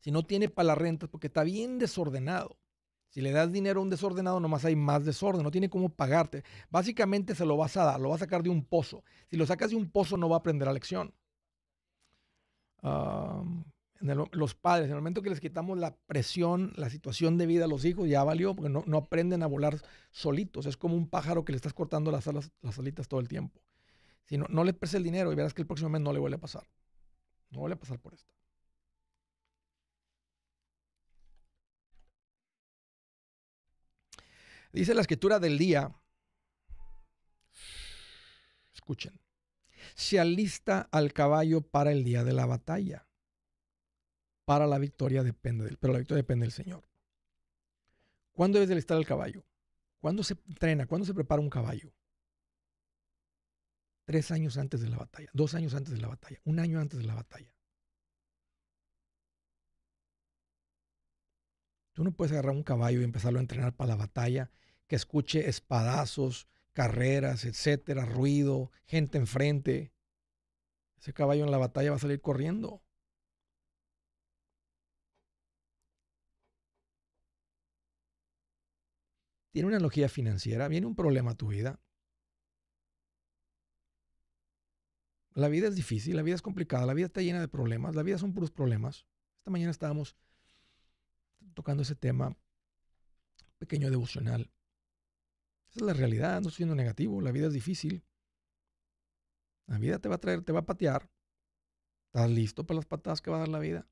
Si no tiene para la renta porque está bien desordenado. Si le das dinero a un desordenado, nomás hay más desorden, no tiene cómo pagarte. Básicamente se lo vas a dar, lo vas a sacar de un pozo. Si lo sacas de un pozo, no va a aprender la lección. Ah los padres, en el momento que les quitamos la presión, la situación de vida a los hijos, ya valió, porque no, aprenden a volar solitos. Es como un pájaro que le estás cortando las alas, las alitas todo el tiempo. Si no, no le prestes el dinero y verás que el próximo mes no le vuelve a pasar. No vuelve a pasar por esto. Dice la escritura del día. Escuchen. Se alista al caballo para el día de la batalla para la victoria depende del, pero la victoria depende del Señor. ¿Cuándo debes de estar el caballo? ¿Cuándo se entrena? ¿Cuándo se prepara un caballo? Tres años antes de la batalla, dos años antes de la batalla, un año antes de la batalla. Tú no puedes agarrar un caballo y empezarlo a entrenar para la batalla, que escuche espadazos, carreras, etcétera, ruido, gente enfrente. Ese caballo en la batalla va a salir corriendo. tiene una analogía financiera, viene un problema a tu vida. La vida es difícil, la vida es complicada, la vida está llena de problemas, la vida son puros problemas. Esta mañana estábamos tocando ese tema pequeño devocional. Esa es la realidad, no estoy siendo negativo, la vida es difícil. La vida te va a traer, te va a patear. ¿Estás listo para las patadas que va a dar la vida?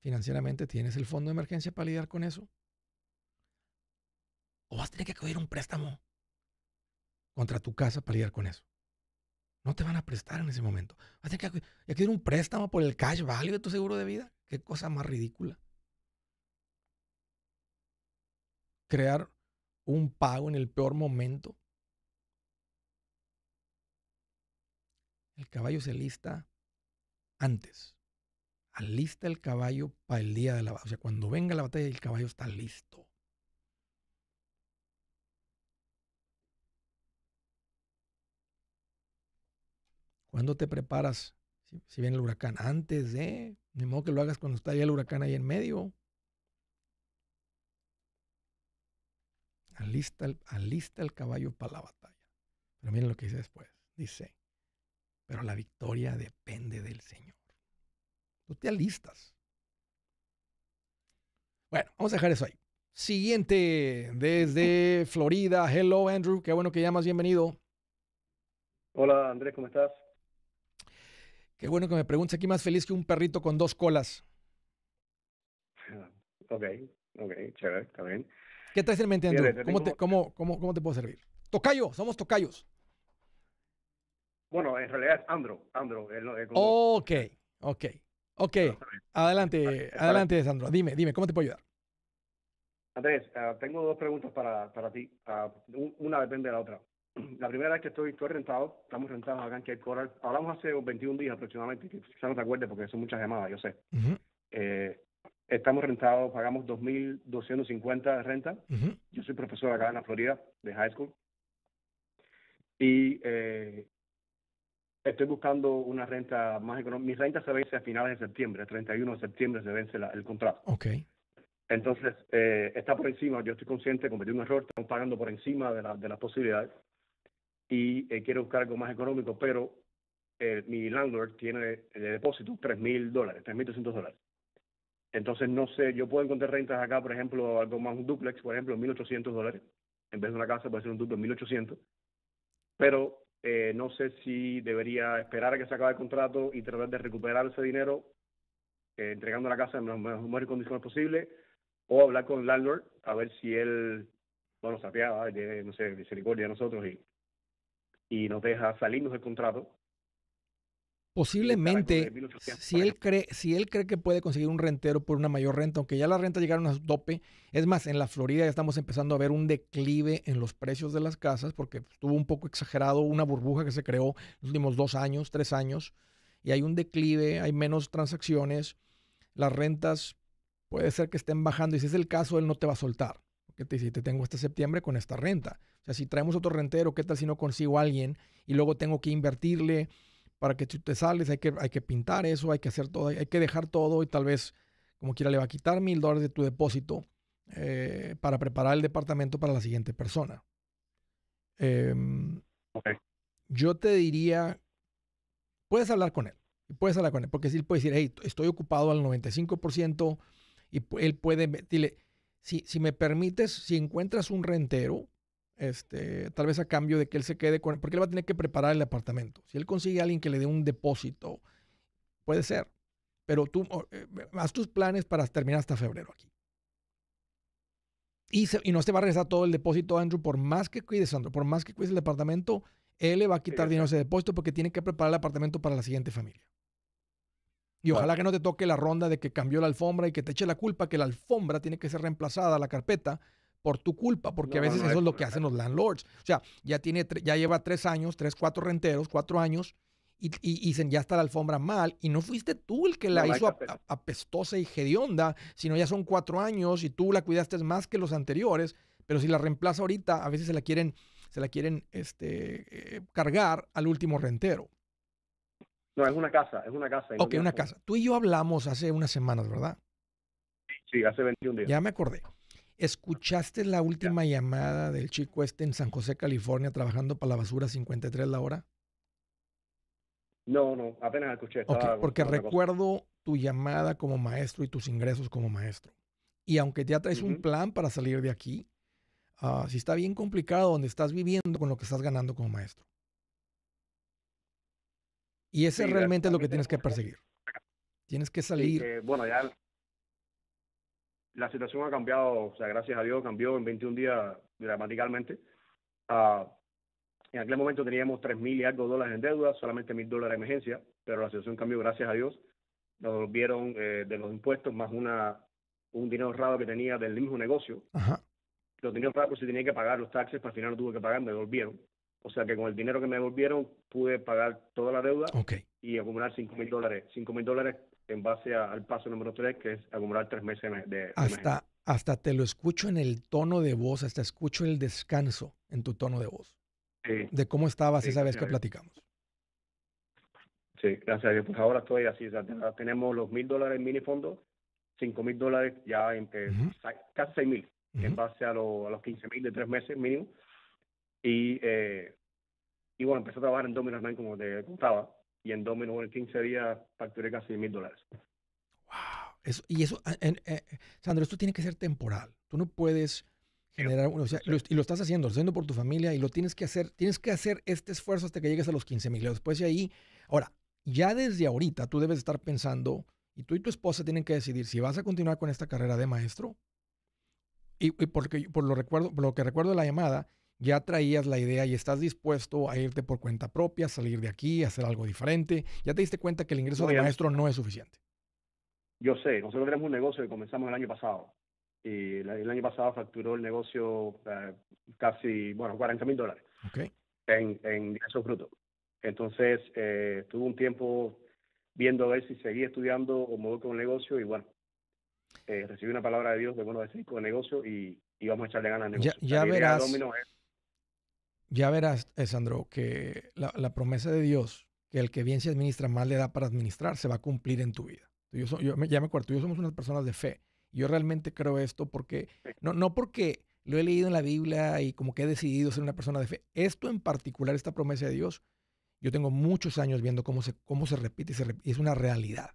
Financieramente tienes el fondo de emergencia para lidiar con eso o vas a tener que acudir a un préstamo contra tu casa para lidiar con eso. No te van a prestar en ese momento. Vas a tener que acudir, un préstamo por el cash value de tu seguro de vida. Qué cosa más ridícula. Crear un pago en el peor momento. El caballo se lista antes. Alista el caballo para el día de la batalla. O sea, cuando venga la batalla, el caballo está listo. ¿Cuándo te preparas si, viene el huracán? Antes de, ni modo que lo hagas cuando está ya el huracán ahí en medio. Alista alista el caballo para la batalla. Pero miren lo que dice después. Dice, pero la victoria depende del Señor. Tú te alistas. Bueno, vamos a dejar eso ahí. Siguiente, desde Florida. Hello, Andrew. Qué bueno que llamas. Bienvenido. Hola, Andrés, ¿cómo estás? Qué bueno que me pregunte, aquí más feliz que un perrito con dos colas. Ok, ok, chévere, está bien. ¿Qué traes en mente, Andrew? ¿Cómo te, puedo servir? Tocayo, somos tocayos. Bueno, en realidad es Andro, Andro. El, ok, ok, ok. Adelante, adelante, Sandro. Dime, dime, ¿cómo te puedo ayudar? Andrés, ah, tengo dos preguntas para, ti. Ah, una depende de la otra la primera vez que estoy, rentado, estamos rentados acá en Cape Coral. Hablamos hace 21 días aproximadamente, quizás no te acuerdes porque son muchas llamadas, yo sé. Eh, estamos rentados, pagamos 2.250 de renta. Yo soy profesor acá en la Florida, de high school. Y eh, estoy buscando una renta más económica. Mi renta se vence a finales de septiembre, 31 de septiembre se vence el contrato. Okay. Entonces, eh, está por encima, yo estoy consciente, cometí un error, estamos pagando por encima de las posibilidades y quiero eh, quiere buscar algo más económico, pero eh, mi landlord tiene de depósito tres mil dólares, tres mil doscientos dólares. Entonces, no sé, yo puedo encontrar rentas acá, por ejemplo, algo más, un duplex, por ejemplo, 1.800 dólares. En vez de una casa puede ser un duplex 1.800. Pero eh, no sé si debería esperar a que se acabe el contrato y tratar de recuperar ese dinero entregando la casa en las mejores condiciones posibles o hablar con el landlord a ver si él, bueno, sapeaba, no sé, misericordia de nosotros y y nos deja salirnos del contrato. Posiblemente, si él, cree, si él cree que puede conseguir un rentero por una mayor renta, aunque ya la renta llegaron a su tope, es más, en la Florida ya estamos empezando a ver un declive en los precios de las casas porque estuvo un poco exagerado una burbuja que se creó los últimos dos años, tres años, y hay un declive, hay menos transacciones, las rentas puede ser que estén bajando y si es el caso, él no te va a soltar, porque te dice, te tengo este septiembre con esta renta si traemos otro rentero, ¿qué tal si no consigo alguien y luego tengo que invertirle para que tú te sales? Hay que, hay que pintar eso, hay que hacer todo, hay que dejar todo y tal vez como quiera le va a quitar mil dólares de tu depósito eh, para preparar el departamento para la siguiente persona. Em, yo te diría, puedes hablar con él, puedes hablar con él, porque si él puede decir, hey, estoy ocupado al 95% y él puede, dile, si, si me permites, si encuentras un rentero, este, tal vez a cambio de que él se quede con, porque él va a tener que preparar el apartamento. Si él consigue a alguien que le dé un depósito, puede ser, pero tú eh, haz tus planes para terminar hasta febrero aquí. Y, no se va a regresar todo el depósito, Andrew, por más que cuides, Andrew, por más que cuides el departamento, él le va a quitar dinero a ese depósito porque tiene que preparar el apartamento para la siguiente familia. Y ojalá que no te toque la ronda de que cambió la alfombra y que te eche la culpa que la alfombra tiene que ser reemplazada, la carpeta, por tu culpa, porque a veces eso es lo que hacen los landlords. O sea, ya, tiene, ya lleva tres años, tres, cuatro renteros, cuatro años, y, y, dicen, ya está la alfombra mal, y no fuiste tú el que la hizo apestosa y gedionda sino ya son cuatro años y tú la cuidaste más que los anteriores, pero si la reemplaza ahorita, a veces se la quieren, se la quieren este, eh, cargar al último rentero. No, es una casa, es una casa. Ok, una casa. Tú y yo hablamos hace unas semanas, ¿verdad? Sí, hace 21 días. Ya me acordé. ¿Escuchaste la última llamada del chico este en San José, California, trabajando para la basura 53 la hora? No, no, apenas escuché. porque recuerdo tu llamada como maestro y tus ingresos como maestro. Y aunque ya traes un plan para salir de aquí, ah, si está bien complicado donde estás viviendo con lo que estás ganando como maestro. Y ese es realmente es lo que tienes que perseguir. Tienes que salir. bueno, ya la situación ha cambiado, o sea, gracias a Dios cambió en 21 días dramáticamente. Ah, en aquel momento teníamos mil y algo dólares en deuda, solamente mil dólares de emergencia, pero la situación cambió gracias a Dios. Nos volvieron eh, de los impuestos más una un dinero ahorrado que tenía del mismo negocio. Lo tenía ahorrado pues, si tenía que pagar los taxes, para pues, al final no tuve que pagar, me devolvieron. O sea que con el dinero que me devolvieron pude pagar toda la deuda y acumular mil dólares. mil dólares en base al paso número tres, que es acumular tres meses de... hasta, hasta te lo escucho en el tono de voz, hasta escucho el descanso en tu tono de voz. De cómo estabas esa vez que platicamos. Sí, gracias a Pues ahora estoy así. tenemos los mil dólares en fondo cinco mil dólares ya casi seis mil, en base a, los quince mil de tres meses mínimo. Y, eh, y bueno, empecé a trabajar en Domino's como te contaba y en dos menos en 15 días facturé casi mil dólares. Wow. y eso, ah, eh, Sandro, esto tiene que ser temporal. Tú no puedes generar, y lo estás haciendo, lo estás haciendo por tu familia y lo tienes que hacer, tienes que hacer este esfuerzo hasta que llegues a los 15 mil. Después de ahí, ahora, ya desde ahorita tú debes estar pensando, y tú y tu esposa tienen que decidir si vas a continuar con esta carrera de maestro. Y, porque por lo recuerdo, por lo que recuerdo de la llamada, ya traías la idea y estás dispuesto a irte por cuenta propia, salir de aquí, hacer algo diferente. Ya te diste cuenta que el ingreso de maestro no es suficiente. Yo sé, nosotros tenemos un negocio que comenzamos el año pasado. Y el año pasado facturó el negocio eh, casi, bueno, 40 mil dólares en, en ingresos brutos. Entonces, eh, un tiempo viendo a ver si seguía estudiando o voy con el negocio y bueno, eh, recibí una palabra de Dios de bueno decir con el negocio y, y vamos a echarle ganas al negocio. Ya, verás. Ya verás, eh, Sandro, que la, promesa de Dios, que el que bien se administra, más le da para administrar, se va a cumplir en tu vida. Yo, yo ya me cuarto, yo somos unas personas de fe. Yo realmente creo esto porque, no, no porque lo he leído en la Biblia y como que he decidido ser una persona de fe. Esto en particular, esta promesa de Dios, yo tengo muchos años viendo cómo se, cómo se repite y se repite. Es una realidad.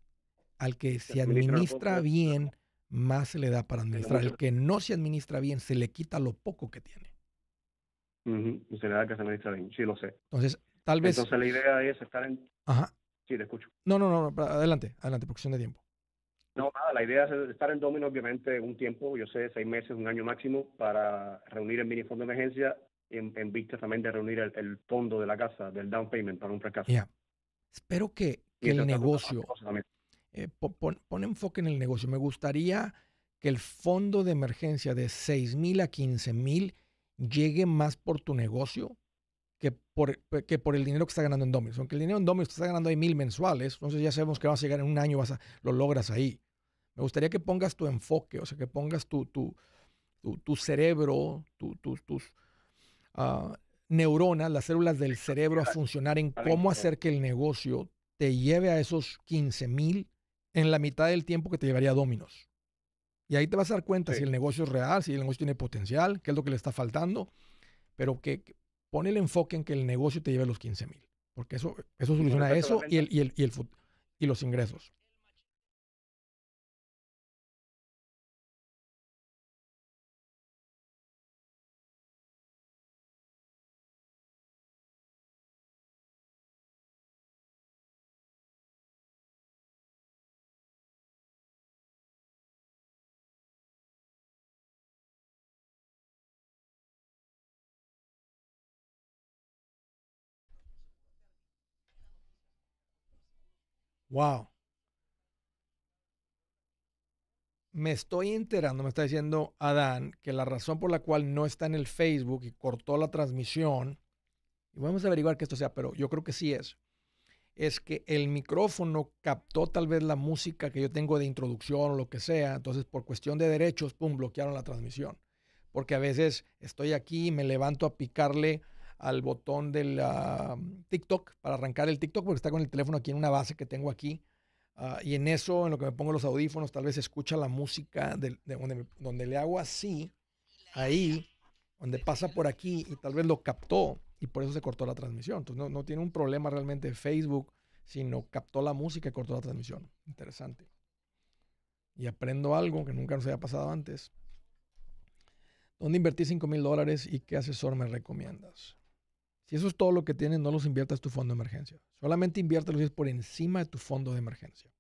Al que se administra bien, más se le da para administrar. Al que no se administra bien, se le quita lo poco que tiene la que se bien, sí lo sé. Entonces, tal vez... Entonces la idea es estar en... Ajá. Sí, te escucho. No, no, no, adelante, adelante, por cuestión de tiempo. No, nada, la idea es estar en Domino obviamente un tiempo, yo sé, seis meses, un año máximo, para reunir el mini fondo de emergencia en, en vista también de reunir el, fondo de la casa, del down payment para un fracaso. Ya. Espero que, el negocio... Eh, pon enfoque en el negocio. Me gustaría que el fondo de emergencia de 6 mil a 15 mil llegue más por tu negocio que por, por el dinero que está ganando en Domino's. Aunque el dinero en Domino's está ganando ahí mil mensuales, entonces ya sabemos que vas a llegar en un año, lo logras ahí. Me gustaría que pongas tu enfoque, o sea, que pongas tu, tu, tu, cerebro, tus ah, neuronas, las células del cerebro a funcionar en cómo hacer que el negocio te lleve a esos 15 mil en la mitad del tiempo que te llevaría Domino's. Y ahí te vas a dar cuenta si el negocio es real, si el negocio tiene potencial, qué es lo que le está faltando. Pero que pone el enfoque en que el negocio te lleve los 15 mil. Porque eso, eso soluciona eso y el, y, el, y, el, y los ingresos. Wow. Me estoy enterando, me está diciendo Adán, que la razón por la cual no está en el Facebook y cortó la transmisión, y vamos a averiguar que esto sea, pero yo creo que sí es, es que el micrófono captó tal vez la música que yo tengo de introducción o lo que sea, entonces por cuestión de derechos, pum, bloquearon la transmisión. Porque a veces estoy aquí, y me levanto a picarle al botón del la mm, TikTok para arrancar el TikTok porque está con el teléfono aquí en una base que tengo aquí. Ah, y en eso, en lo que me pongo los audífonos, tal vez escucha la música de, donde, le hago así, ahí, donde pasa por aquí y tal vez lo captó y por eso se cortó la transmisión. Entonces no, tiene un problema realmente Facebook, sino captó la música y cortó la transmisión. Interesante. Y aprendo algo que nunca nos había pasado antes. ¿Dónde invertí 5 mil dólares y qué asesor me recomiendas? eso es todo lo que tienes, no los inviertas tu fondo de emergencia. Solamente inviértelos si es por encima de tu fondo de emergencia.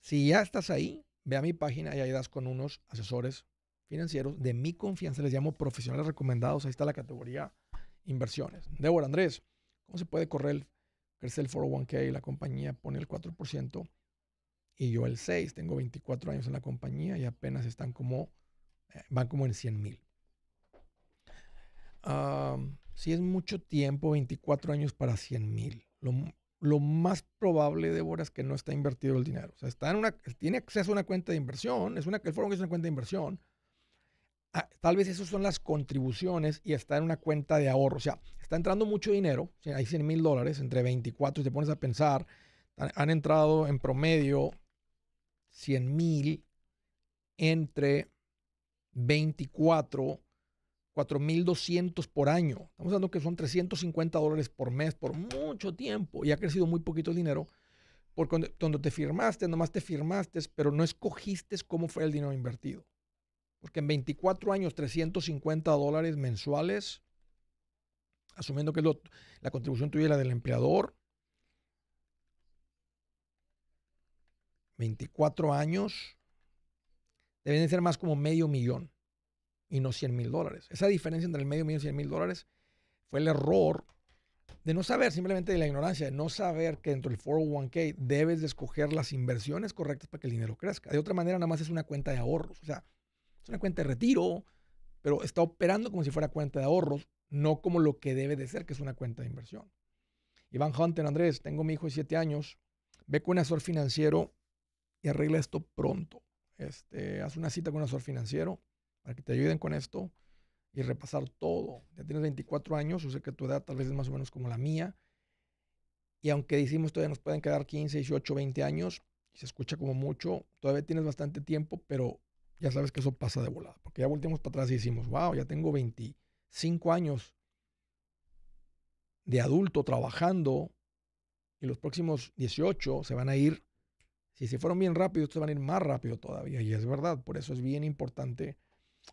si ya estás ahí, ve a mi página y ahí das con unos asesores financieros de mi confianza. Les llamo profesionales recomendados. Ahí está la categoría inversiones. Débora, Andrés, ¿cómo se puede correr, el, crecer el 401k? La compañía pone el 4% y yo el 6%. Tengo 24 años en la compañía y apenas están como, eh, van como en 100 mil si es mucho tiempo, 24 años para 100 mil. Lo, lo, más probable, Débora, es que no está invertido el dinero. O sea, está en una, tiene acceso a una cuenta de inversión, es una, el foro es una cuenta de inversión. Ah, tal vez esas son las contribuciones y está en una cuenta de ahorro. O sea, está entrando mucho dinero, hay 100 mil dólares entre 24 y te pones a pensar, han, han entrado en promedio 100 mil entre 24 4.200 por año. Estamos hablando que son 350 dólares por mes por mucho tiempo y ha crecido muy poquito dinero. Porque cuando te firmaste, nomás te firmaste, pero no escogiste cómo fue el dinero invertido. Porque en 24 años, 350 dólares mensuales, asumiendo que la contribución tuya la del empleador, 24 años, deben ser más como medio millón y no 100 mil dólares. Esa diferencia entre el medio millón y 100 mil dólares fue el error de no saber, simplemente de la ignorancia, de no saber que dentro del 401k debes de escoger las inversiones correctas para que el dinero crezca. De otra manera, nada más es una cuenta de ahorros. O sea, es una cuenta de retiro, pero está operando como si fuera cuenta de ahorros, no como lo que debe de ser, que es una cuenta de inversión. Iván Hunter, Andrés, tengo mi hijo de 7 años, ve con un asesor financiero y arregla esto pronto. Este, haz una cita con un asesor financiero para que te ayuden con esto y repasar todo. Ya tienes 24 años, yo sé que tu edad tal vez es más o menos como la mía. Y aunque decimos todavía nos pueden quedar 15, 18, 20 años, se escucha como mucho, todavía tienes bastante tiempo, pero ya sabes que eso pasa de volada. Porque ya volteamos para atrás y decimos, wow, ya tengo 25 años de adulto trabajando y los próximos 18 se van a ir, si se fueron bien rápido, estos van a ir más rápido todavía. Y es verdad, por eso es bien importante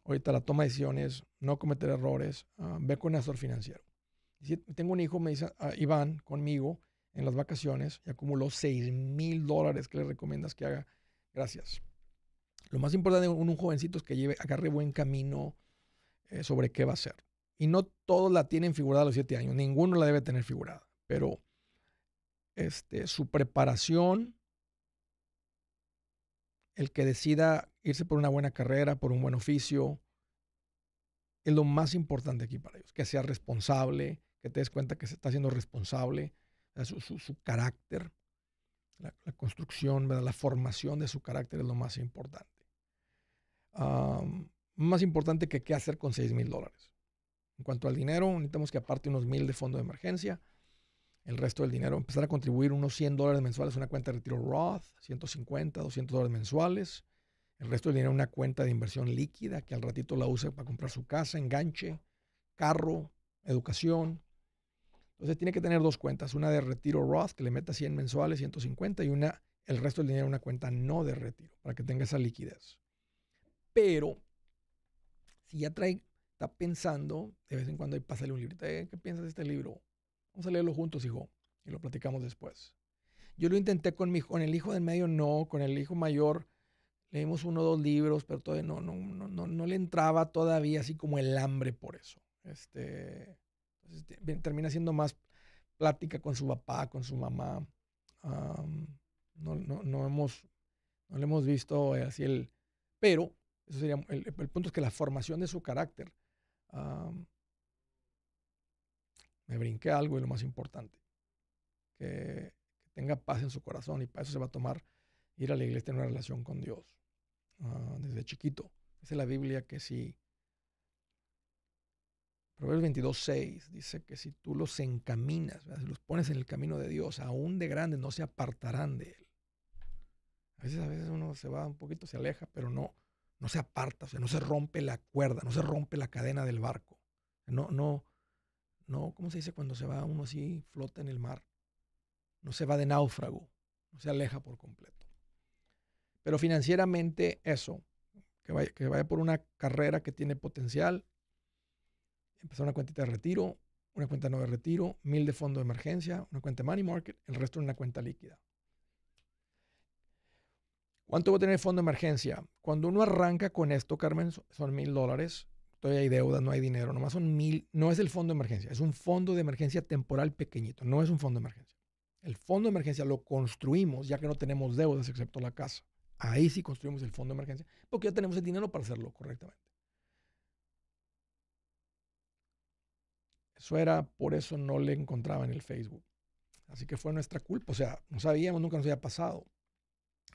ahorita la toma de decisiones, no cometer errores, ah, ve ver con un asesor financiero. tengo un hijo, me dice ah, Iván, conmigo en las vacaciones y acumuló 6 mil dólares que le recomiendas que haga. Gracias. Lo más importante en un, jovencito es que lleve, agarre buen camino eh, sobre qué va a hacer. Y no todos la tienen figurada a los 7 años, ninguno la debe tener figurada, pero este, su preparación, el que decida irse por una buena carrera, por un buen oficio, es lo más importante aquí para ellos. Que sea responsable, que te des cuenta que se está haciendo responsable, su, su, carácter, la, construcción, la formación de su carácter es lo más importante. más importante que qué hacer con 6 mil dólares. En cuanto al dinero, necesitamos que aparte unos mil de fondo de emergencia el resto del dinero, empezar a contribuir unos 100 dólares mensuales a una cuenta de retiro Roth, 150, 200 dólares mensuales, el resto del dinero a una cuenta de inversión líquida que al ratito la use para comprar su casa, enganche, carro, educación. Entonces tiene que tener dos cuentas, una de retiro Roth que le meta 100 mensuales, 150 y una el resto del dinero a una cuenta no de retiro para que tenga esa liquidez. Pero si ya trae está pensando, de vez en cuando hay pásale un librito, eh, ¿qué piensas de este libro? Vamos a leerlo juntos, hijo, y lo platicamos después. Yo lo intenté con, mi, con el hijo del medio, no, con el hijo mayor. Leímos uno o dos libros, pero todavía no, no, no, le entraba todavía así como el hambre por eso. Este, termina siendo más plática con su papá, con su mamá. no, no, hemos, no le hemos visto eh, así el... Pero, eso sería, el, punto es que la formación de su carácter me brinqué algo y lo más importante, que, tenga paz en su corazón y para eso se va a tomar ir a la iglesia tener una relación con Dios ah, desde chiquito. Dice la Biblia que si, Proverbios 22, 6 dice que si tú los encaminas, si los pones en el camino de Dios, aún de grandes no se apartarán de él. A veces, a veces uno se va un poquito, se aleja, pero no, no se aparta, o no se rompe la cuerda, no se rompe la cadena del barco. No, no, no, ¿cómo se dice cuando se va uno así, flota en el mar? No se va de náufrago, no se aleja por completo. Pero financieramente eso, que vaya, que vaya por una carrera que tiene potencial, empezar una cuentita de retiro, una cuenta no de retiro, mil de fondo de emergencia, una cuenta money market, el resto en una cuenta líquida. ¿Cuánto va a tener el fondo de emergencia? Cuando uno arranca con esto, Carmen, son mil dólares todavía hay deuda, no hay dinero, nomás son mil, no es el fondo de emergencia, es un fondo de emergencia temporal pequeñito, no es un fondo de emergencia. El fondo de emergencia lo construimos ya que no tenemos deudas excepto la casa. Ahí sí construimos el fondo de emergencia porque ya tenemos el dinero para hacerlo correctamente. Eso era, por eso no le encontraba en el Facebook. Así que fue nuestra culpa, o sea, no sabíamos, nunca nos había pasado.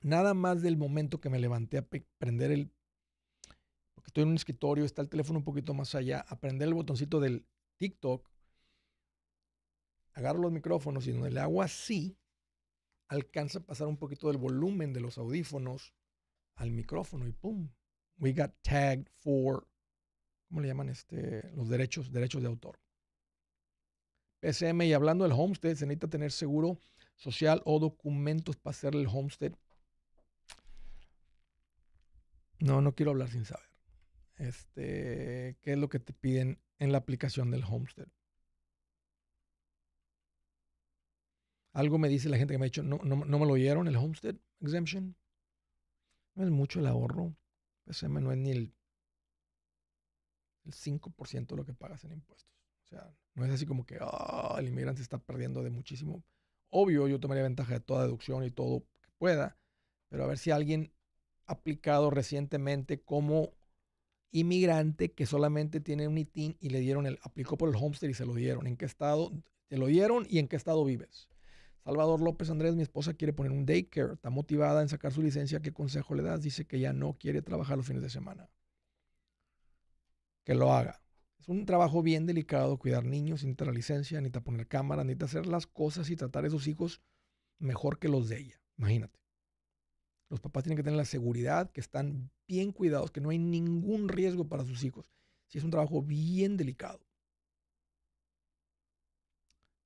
Nada más del momento que me levanté a prender el estoy en un escritorio, está el teléfono un poquito más allá, aprender el botoncito del TikTok, agarro los micrófonos y donde le hago así, alcanza a pasar un poquito del volumen de los audífonos al micrófono y ¡pum! We got tagged for, ¿cómo le llaman este? Los derechos, derechos de autor. PCM y hablando del homestead, se necesita tener seguro social o documentos para hacer el homestead. No, no quiero hablar sin saber este, qué es lo que te piden en la aplicación del homestead. Algo me dice la gente que me ha dicho, no, no, no me lo oyeron el homestead exemption. No es mucho el ahorro. PSM no es ni el, 5% de lo que pagas en impuestos. O sea, no es así como que ah, el inmigrante está perdiendo de muchísimo. Obvio, yo tomaría ventaja de toda deducción y todo que pueda, pero a ver si alguien ha aplicado recientemente cómo inmigrante que solamente tiene un ITIN y le dieron el, aplicó por el homestead y se lo dieron. ¿En qué estado te lo dieron y en qué estado vives? Salvador López Andrés, mi esposa quiere poner un daycare, está motivada en sacar su licencia, ¿qué consejo le das? Dice que ya no quiere trabajar los fines de semana. Que lo haga. Es un trabajo bien delicado cuidar niños, sin la licencia, necesita poner cámara, necesita hacer las cosas y tratar a esos hijos mejor que los de ella. Imagínate. Los papás tienen que tener la seguridad que están bien cuidados, que no hay ningún riesgo para sus hijos. si es un trabajo bien delicado.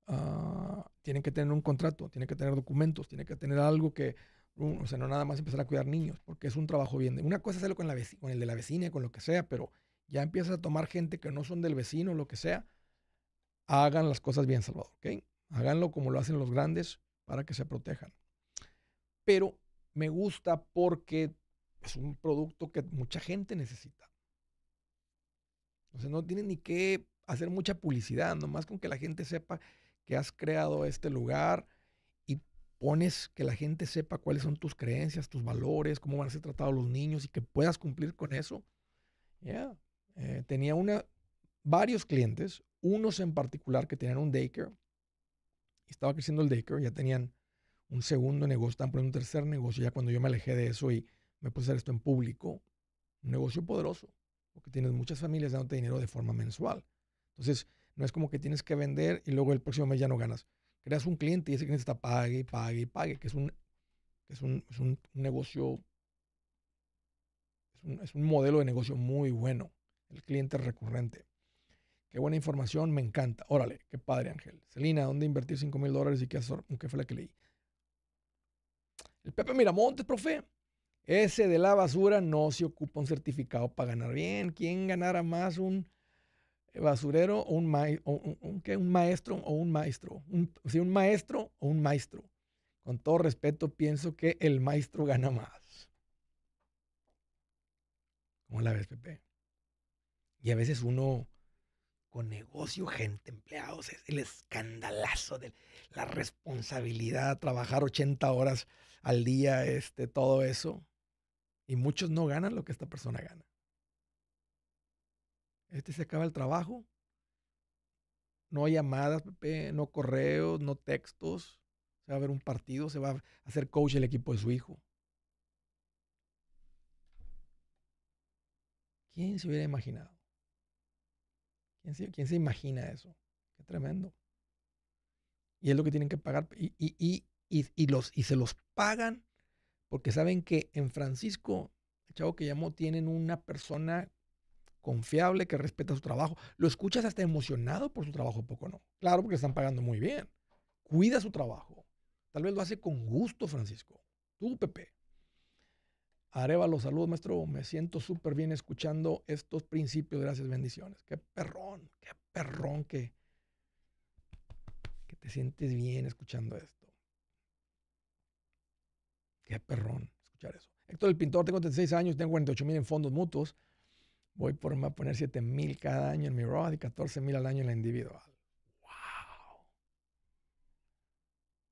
Ah, tienen que tener un contrato, tienen que tener documentos, tienen que tener algo que, no o sea, no nada más empezar a cuidar niños, porque es un trabajo bien. Una cosa es hacerlo con, la el de la vecina, con lo que sea, pero ya empiezas a tomar gente que no son del vecino, lo que sea. Hagan las cosas bien, Salvador, ¿ok? Háganlo como lo hacen los grandes para que se protejan. Pero me gusta porque es un producto que mucha gente necesita. Entonces no tienes ni que hacer mucha publicidad, nomás con que la gente sepa que has creado este lugar y pones que la gente sepa cuáles son tus creencias, tus valores, cómo van a ser tratados los niños y que puedas cumplir con eso. ya eh, tenía una, varios clientes, unos en particular que tenían un daycare estaba creciendo el daycare, ya tenían un segundo negocio, estaban poniendo un tercer negocio ya cuando yo me alejé de eso y me puse hacer esto en público, un negocio poderoso, porque tienes muchas familias dándote dinero de forma mensual. Entonces, no es como que tienes que vender y luego el próximo mes ya no ganas. Creas un cliente y ese cliente está pague y pague y pague, que es un, es un, negocio, es un, modelo de negocio muy bueno, el cliente recurrente. Qué buena información, me encanta. Órale, qué padre, Ángel. Celina, ¿dónde invertir 5 mil dólares y qué, asesor? qué fue la que leí? El Pepe Miramontes, profe. Ese de la basura no se ocupa un certificado para ganar bien. ¿Quién ganara más un eh, basurero o un, un, maestro o un maestro? si un maestro o un maestro. Con todo respeto, pienso que el maestro gana más. Como la ves, Pepe? Y a veces uno con negocio, gente, empleados, es el escandalazo de la responsabilidad, trabajar 80 horas al día, este, todo eso. Y muchos no ganan lo que esta persona gana. Este se acaba el trabajo. No hay llamadas, no correos, no textos. Se va a ver un partido, se va a hacer coach el equipo de su hijo. ¿Quién se hubiera imaginado? ¿Quién se, se imagina eso? Qué tremendo. Y es lo que tienen que pagar. Y, los, y se los pagan porque saben que en Francisco, el chavo que llamó, tienen una persona confiable que respeta su trabajo. Lo escuchas hasta emocionado por su trabajo, poco no. Claro, porque están pagando muy bien. Cuida su trabajo. Tal vez lo hace con gusto, Francisco. Tú, Pepe. Arevalo, saludos, maestro. Me siento súper bien escuchando estos principios. Gracias, bendiciones. Qué perrón, qué perrón que, que te sientes bien escuchando esto. Qué perrón escuchar eso. Héctor el Pintor, tengo 36 años, tengo 48 mil en fondos mutuos. Voy por me poner 7 mil cada año en mi Roth y 14 mil al año en la individual. ¡Wow!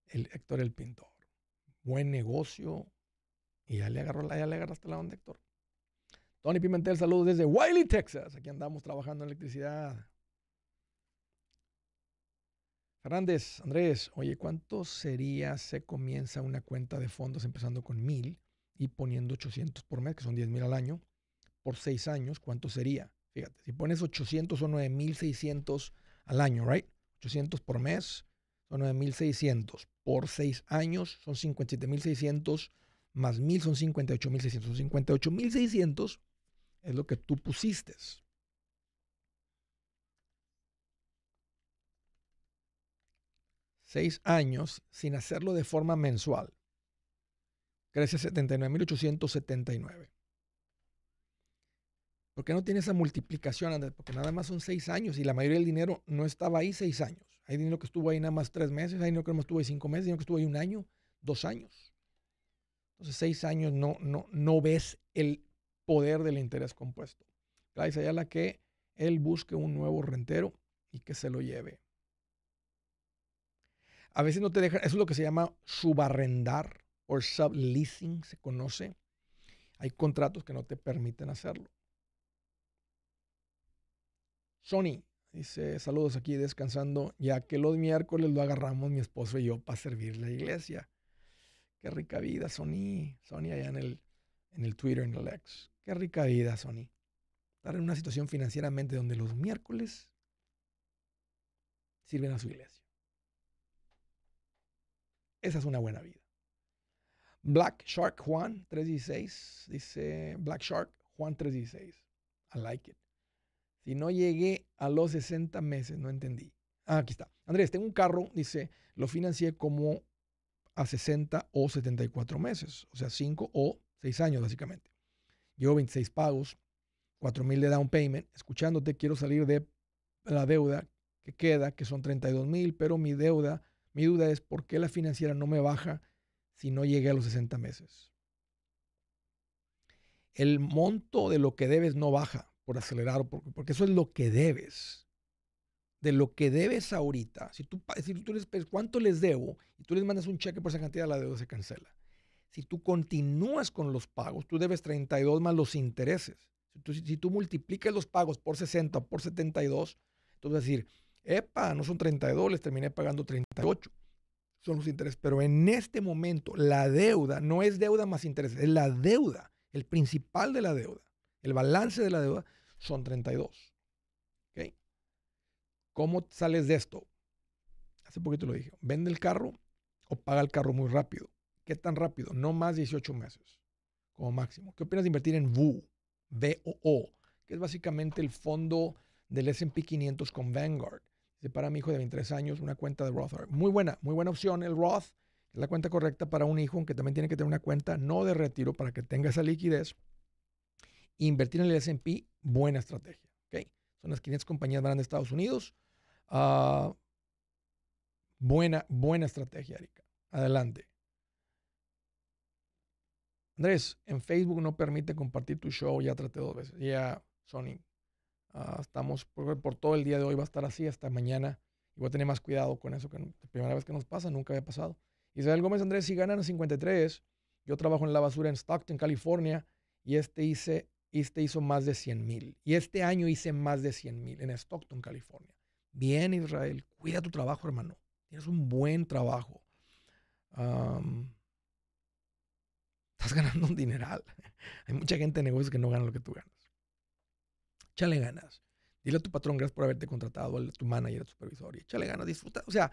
El Héctor el Pintor. Buen negocio. Y ya le, agarró, ya le agarraste la onda, Héctor. Tony Pimentel, saludos desde Wiley, Texas. Aquí andamos trabajando en electricidad. Hernández, Andrés, oye, ¿cuánto sería se comienza una cuenta de fondos empezando con 1,000 y poniendo 800 por mes, que son 10,000 mil al año, por seis años? ¿Cuánto sería? Fíjate, si pones 800 son 9600 al año, ¿right? 800 por mes son 9600, por seis años son 57600, más 1,000 son 58600. 58600 es lo que tú pusiste. seis años sin hacerlo de forma mensual. Crece a 79.879. ¿Por qué no tiene esa multiplicación, Porque nada más son seis años y la mayoría del dinero no estaba ahí seis años. Hay dinero que estuvo ahí nada más tres meses, hay dinero que no estuvo ahí cinco meses, hay dinero que estuvo ahí un año, dos años. Entonces, seis años no, no, no ves el poder del interés compuesto. Claro, allá la que él busque un nuevo rentero y que se lo lleve. A veces no te dejan, eso es lo que se llama subarrendar o subleasing, se conoce. Hay contratos que no te permiten hacerlo. Sony dice, saludos aquí descansando, ya que los miércoles lo agarramos mi esposo y yo para servir la iglesia. Qué rica vida, Sony. Sony allá en el, en el Twitter, en el ex. Qué rica vida, Sony. Estar en una situación financieramente donde los miércoles sirven a su iglesia. Esa es una buena vida. Black Shark Juan 316 dice Black Shark Juan 316. I like it. Si no llegué a los 60 meses, no entendí. Ah, aquí está. Andrés, tengo un carro, dice, lo financié como a 60 o 74 meses, o sea, 5 o 6 años básicamente. Llevo 26 pagos, 4 mil de down payment. Escuchándote, quiero salir de la deuda que queda, que son 32 mil, pero mi deuda mi duda es por qué la financiera no me baja si no llegué a los 60 meses. El monto de lo que debes no baja por acelerar, porque eso es lo que debes. De lo que debes ahorita, si tú, si tú cuánto les debo y tú les mandas un cheque por esa cantidad, la deuda se cancela. Si tú continúas con los pagos, tú debes 32 más los intereses. Si tú, si multiplicas los pagos por 60, por 72, entonces decir, Epa, no son 32, les terminé pagando 38. Son los intereses. Pero en este momento, la deuda no es deuda más intereses, es la deuda, el principal de la deuda, el balance de la deuda son 32. ¿Cómo sales de esto? Hace poquito lo dije. Vende el carro o paga el carro muy rápido. ¿Qué tan rápido? No más 18 meses como máximo. ¿Qué opinas de invertir en VOO? VOO, que es básicamente el fondo del S&P 500 con Vanguard para mi hijo de 23 años una cuenta de Roth. Muy buena, muy buena opción el Roth. Es la cuenta correcta para un hijo, aunque también tiene que tener una cuenta no de retiro para que tenga esa liquidez. Invertir en el S&P, buena estrategia. Son las 500 compañías grandes de Estados Unidos. Ah, buena, buena estrategia, Erika. Adelante. Andrés, en Facebook no permite compartir tu show. Ya traté dos veces. Ya, Sony. Ah, estamos por, todo el día de hoy, va a estar así hasta mañana. Y voy a tener más cuidado con eso, que la primera vez que nos pasa, nunca había pasado. Israel Gómez Andrés, si ganan 53, yo trabajo en la basura en Stockton, California, y este, hice, este hizo más de 100 mil. Y este año hice más de 100 mil en Stockton, California. Bien, Israel, cuida tu trabajo, hermano. Tienes un buen trabajo. estás [laughs] ganando un dineral. Hay mucha gente en negocios que no gana lo que tú ganas échale ganas. Dile a tu patrón, gracias por haberte contratado, a tu manager, a tu supervisor, y échale ganas, disfruta. O sea,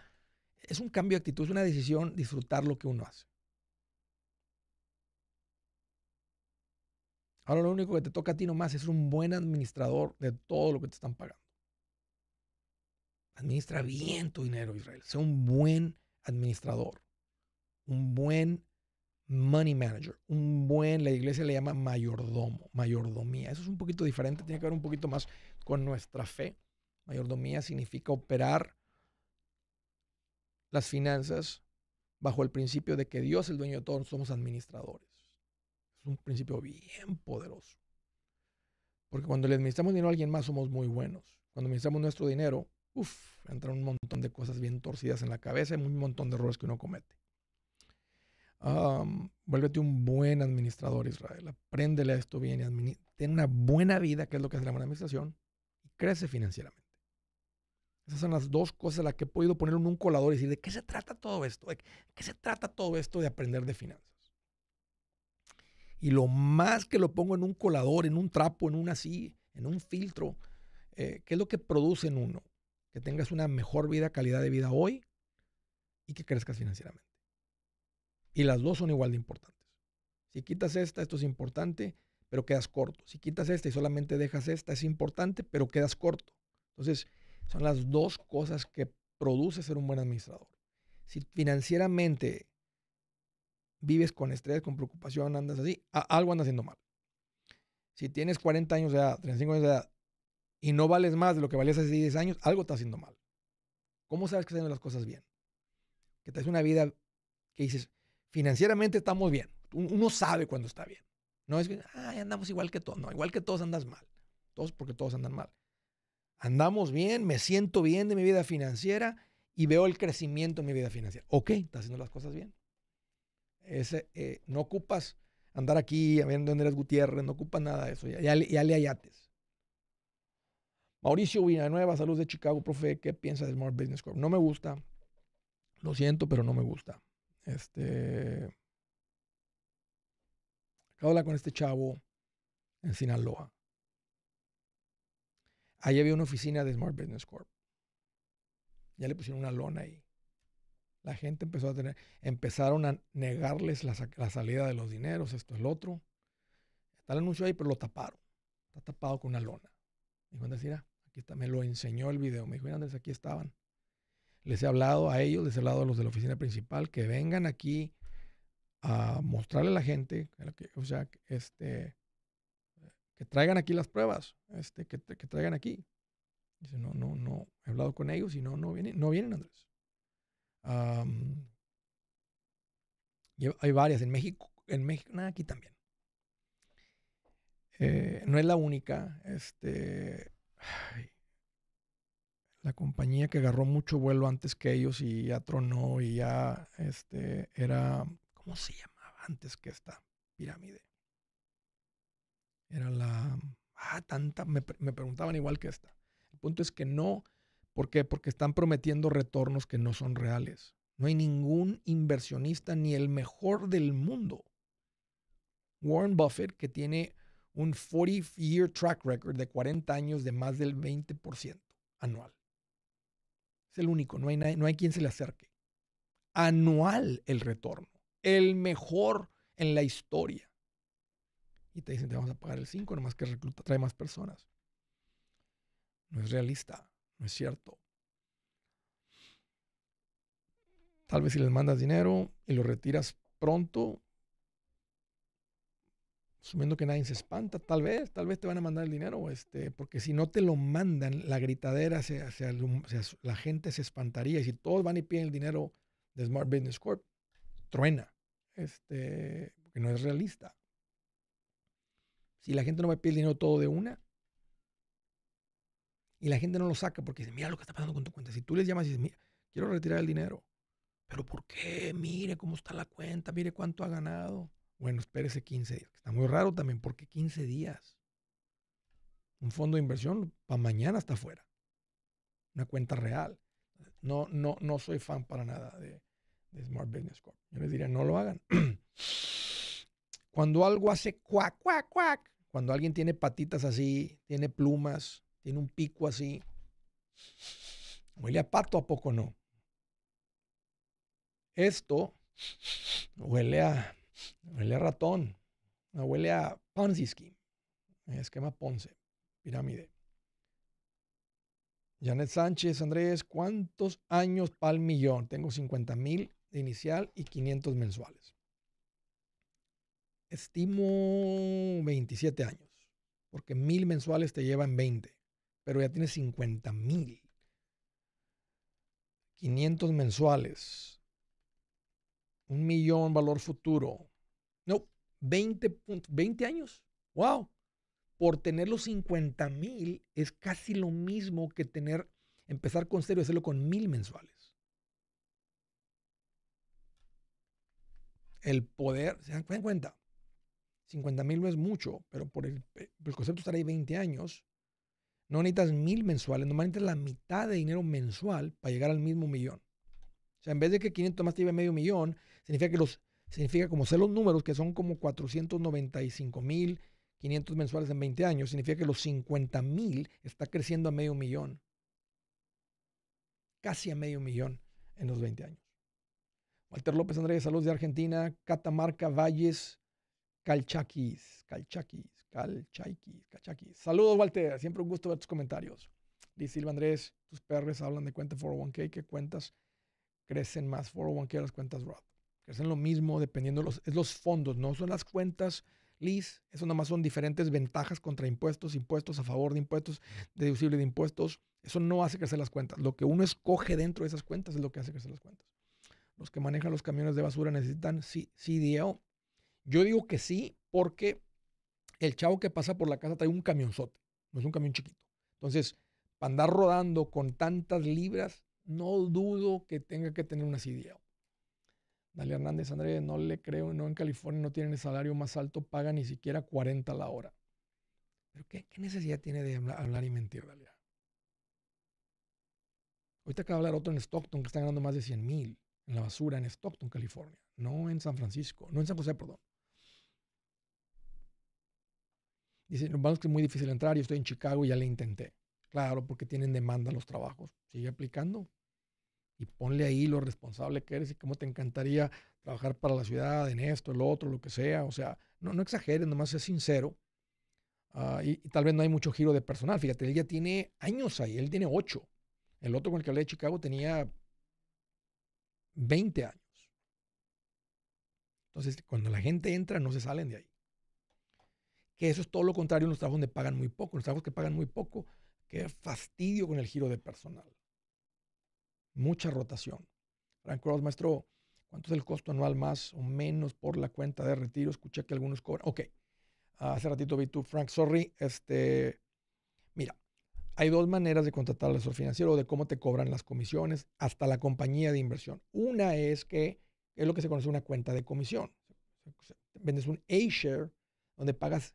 es un cambio de actitud, es una decisión disfrutar lo que uno hace. Ahora lo único que te toca a ti nomás es ser un buen administrador de todo lo que te están pagando. Administra bien tu dinero, Israel. Sea un buen administrador, un buen money manager, un buen, la iglesia le llama mayordomo, mayordomía. Eso es un poquito diferente, tiene que ver un poquito más con nuestra fe. Mayordomía significa operar las finanzas bajo el principio de que Dios es el dueño de todo, somos administradores. Es un principio bien poderoso. Porque cuando le administramos dinero a alguien más somos muy buenos. Cuando administramos nuestro dinero, uff, entran un montón de cosas bien torcidas en la cabeza y un montón de errores que uno comete. Um, vuélvete un buen administrador, Israel. Apréndele a esto bien y ten una buena vida, que es lo que hace la buena administración, y crece financieramente. Esas son las dos cosas a las que he podido poner en un colador y decir, ¿de qué se trata todo esto? ¿De qué se trata todo esto de aprender de finanzas? Y lo más que lo pongo en un colador, en un trapo, en un así, en un filtro, eh, ¿qué es lo que produce en uno? Que tengas una mejor vida, calidad de vida hoy y que crezcas financieramente. Y las dos son igual de importantes. Si quitas esta, esto es importante, pero quedas corto. Si quitas esta y solamente dejas esta, es importante, pero quedas corto. Entonces, son las dos cosas que produce ser un buen administrador. Si financieramente vives con estrés, con preocupación, andas así, algo anda haciendo mal. Si tienes 40 años de edad, 35 años de edad, y no vales más de lo que valías hace 10 años, algo está haciendo mal. ¿Cómo sabes que estás haciendo las cosas bien? Que te hace una vida que dices, financieramente estamos bien. Uno sabe cuando está bien. No es que andamos igual que todos. No, igual que todos andas mal. Todos porque todos andan mal. Andamos bien, me siento bien de mi vida financiera y veo el crecimiento en mi vida financiera. Ok, estás haciendo las cosas bien. Eh, no ocupas andar aquí viendo dónde eres Gutiérrez, no ocupas nada de eso. Ya, ya, le hallates. Mauricio Villanueva, Salud de Chicago, profe, ¿qué piensa de Smart Business Corp? No me gusta. Lo siento, pero no me gusta. Este. Acabo de hablar con este chavo en Sinaloa. Ahí había una oficina de Smart Business Corp. Ya le pusieron una lona ahí. La gente empezó a tener, empezaron a negarles la, salida de los dineros, esto es lo otro. Está el anuncio ahí, pero lo taparon. Está tapado con una lona. Me dijo Andrés, mira, aquí está, me lo enseñó el video. Me dijo, Andrés, aquí estaban. Les he hablado a ellos, les he hablado a los de la oficina principal que vengan aquí a mostrarle a la gente, o sea, este, que traigan aquí las pruebas, este, que, traigan aquí. Dice, no, no, no, he hablado con ellos y no, no vienen, no vienen, Andrés. hay varias en México, en México, nada, aquí también. Eh, no es la única. Este, la compañía que agarró mucho vuelo antes que ellos y ya tronó y ya este, era, ¿cómo se llamaba antes que esta pirámide? Era la, ah, tanta, me, me preguntaban igual que esta. El punto es que no, ¿por qué? Porque están prometiendo retornos que no son reales. No hay ningún inversionista, ni el mejor del mundo. Warren Buffett, que tiene un 40-year track record de 40 años de más del 20% anual. Es el único, no hay, nadie, no hay quien se le acerque. Anual el retorno, el mejor en la historia. Y te dicen, te vamos a pagar el 5, nomás que recluta, trae más personas. No es realista, no es cierto. Tal vez si les mandas dinero y lo retiras pronto, Asumiendo que nadie se espanta, tal vez, tal vez te van a mandar el dinero, este, porque si no te lo mandan, la gritadera, se, se, la gente se espantaría. Y si todos van y piden el dinero de Smart Business Corp, truena, este, porque no es realista. Si la gente no me pide el dinero todo de una, y la gente no lo saca porque dice, mira lo que está pasando con tu cuenta. Si tú les llamas y dices, mira, quiero retirar el dinero, pero ¿por qué? Mire cómo está la cuenta, mire cuánto ha ganado. Bueno, espérese 15 días. Está muy raro también, porque 15 días. Un fondo de inversión para mañana está fuera. Una cuenta real. No, no, no soy fan para nada de, Smart Business Corp. Yo les diría, no lo hagan. [clears throat] cuando algo hace cuac, cuac, cuac, cuando alguien tiene patitas así, tiene plumas, tiene un pico así, huele a pato, ¿a poco no? Esto huele a huele a ratón, huele a Ponzi Scheme, esquema Ponce, pirámide. Janet Sánchez, Andrés, ¿cuántos años el millón? Tengo 50 mil de inicial y 500 mensuales. Estimo 27 años, porque mil mensuales te llevan 20, pero ya tienes 50 mil. 500 mensuales, un millón valor futuro. No, 20, años. ¡Wow! Por tener los 50 mil es casi lo mismo que tener, empezar con cero y hacerlo con mil mensuales. El poder, ¿se dan cuenta? 50 mil no es mucho, pero por el, concepto estar ahí 20 años, no necesitas mil mensuales, normalmente la mitad de dinero mensual para llegar al mismo millón sea, en vez de que 500 más te medio millón, significa que los, significa como sé los números, que son como 495 500 mensuales en 20 años, significa que los 50,000 mil está creciendo a medio millón. Casi a medio millón en los 20 años. Walter López Andrés, saludos de Argentina, Catamarca, Valles, Calchaquis, Calchaquis, Calchaquis, Calchaquis. Saludos, Walter, siempre un gusto ver tus comentarios. Dice Silva Andrés, tus perres hablan de cuenta 401k, ¿qué cuentas? crecen más 401k las cuentas Roth. Crecen lo mismo dependiendo los, es los fondos, no son las cuentas LIS. Eso nada más son diferentes ventajas contra impuestos, impuestos a favor de impuestos, deducible de impuestos. Eso no hace crecer las cuentas. Lo que uno escoge dentro de esas cuentas es lo que hace crecer las cuentas. Los que manejan los camiones de basura necesitan DIO. Yo digo que sí porque el chavo que pasa por la casa trae un camionzote, no es un camión chiquito. Entonces, para andar rodando con tantas libras, no dudo que tenga que tener una CDO. Dale Hernández Andrés, no le creo, no en California no tienen el salario más alto, paga ni siquiera 40 la hora. Pero ¿qué, necesidad tiene de hablar y mentir, Dalia? Ahorita acaba de hablar otro en Stockton que está ganando más de 100 mil en la basura en Stockton, California. No en San Francisco, no en San José, perdón. Dice, vamos que es muy difícil entrar, yo estoy en Chicago y ya le intenté. Claro, porque tienen demanda los trabajos. Sigue aplicando y ponle ahí lo responsable que eres y cómo te encantaría trabajar para la ciudad en esto, el otro, lo que sea. O sea, no, no exageres, nomás es sincero. Ah, y, tal vez no hay mucho giro de personal. Fíjate, él ya tiene años ahí, él tiene ocho. El otro con el que hablé de Chicago tenía 20 años. Entonces, cuando la gente entra, no se salen de ahí. Que eso es todo lo contrario en los trabajos donde pagan muy poco. En los trabajos que pagan muy poco, qué fastidio con el giro de personal mucha rotación. Frank Cross, maestro, ¿cuánto es el costo anual más o menos por la cuenta de retiro? Escuché que algunos cobran. Ok, hace ratito vi tú, Frank, sorry. Este, mira, hay dos maneras de contratar al asesor financiero o de cómo te cobran las comisiones hasta la compañía de inversión. Una es que es lo que se conoce una cuenta de comisión. Vendes un A-share donde pagas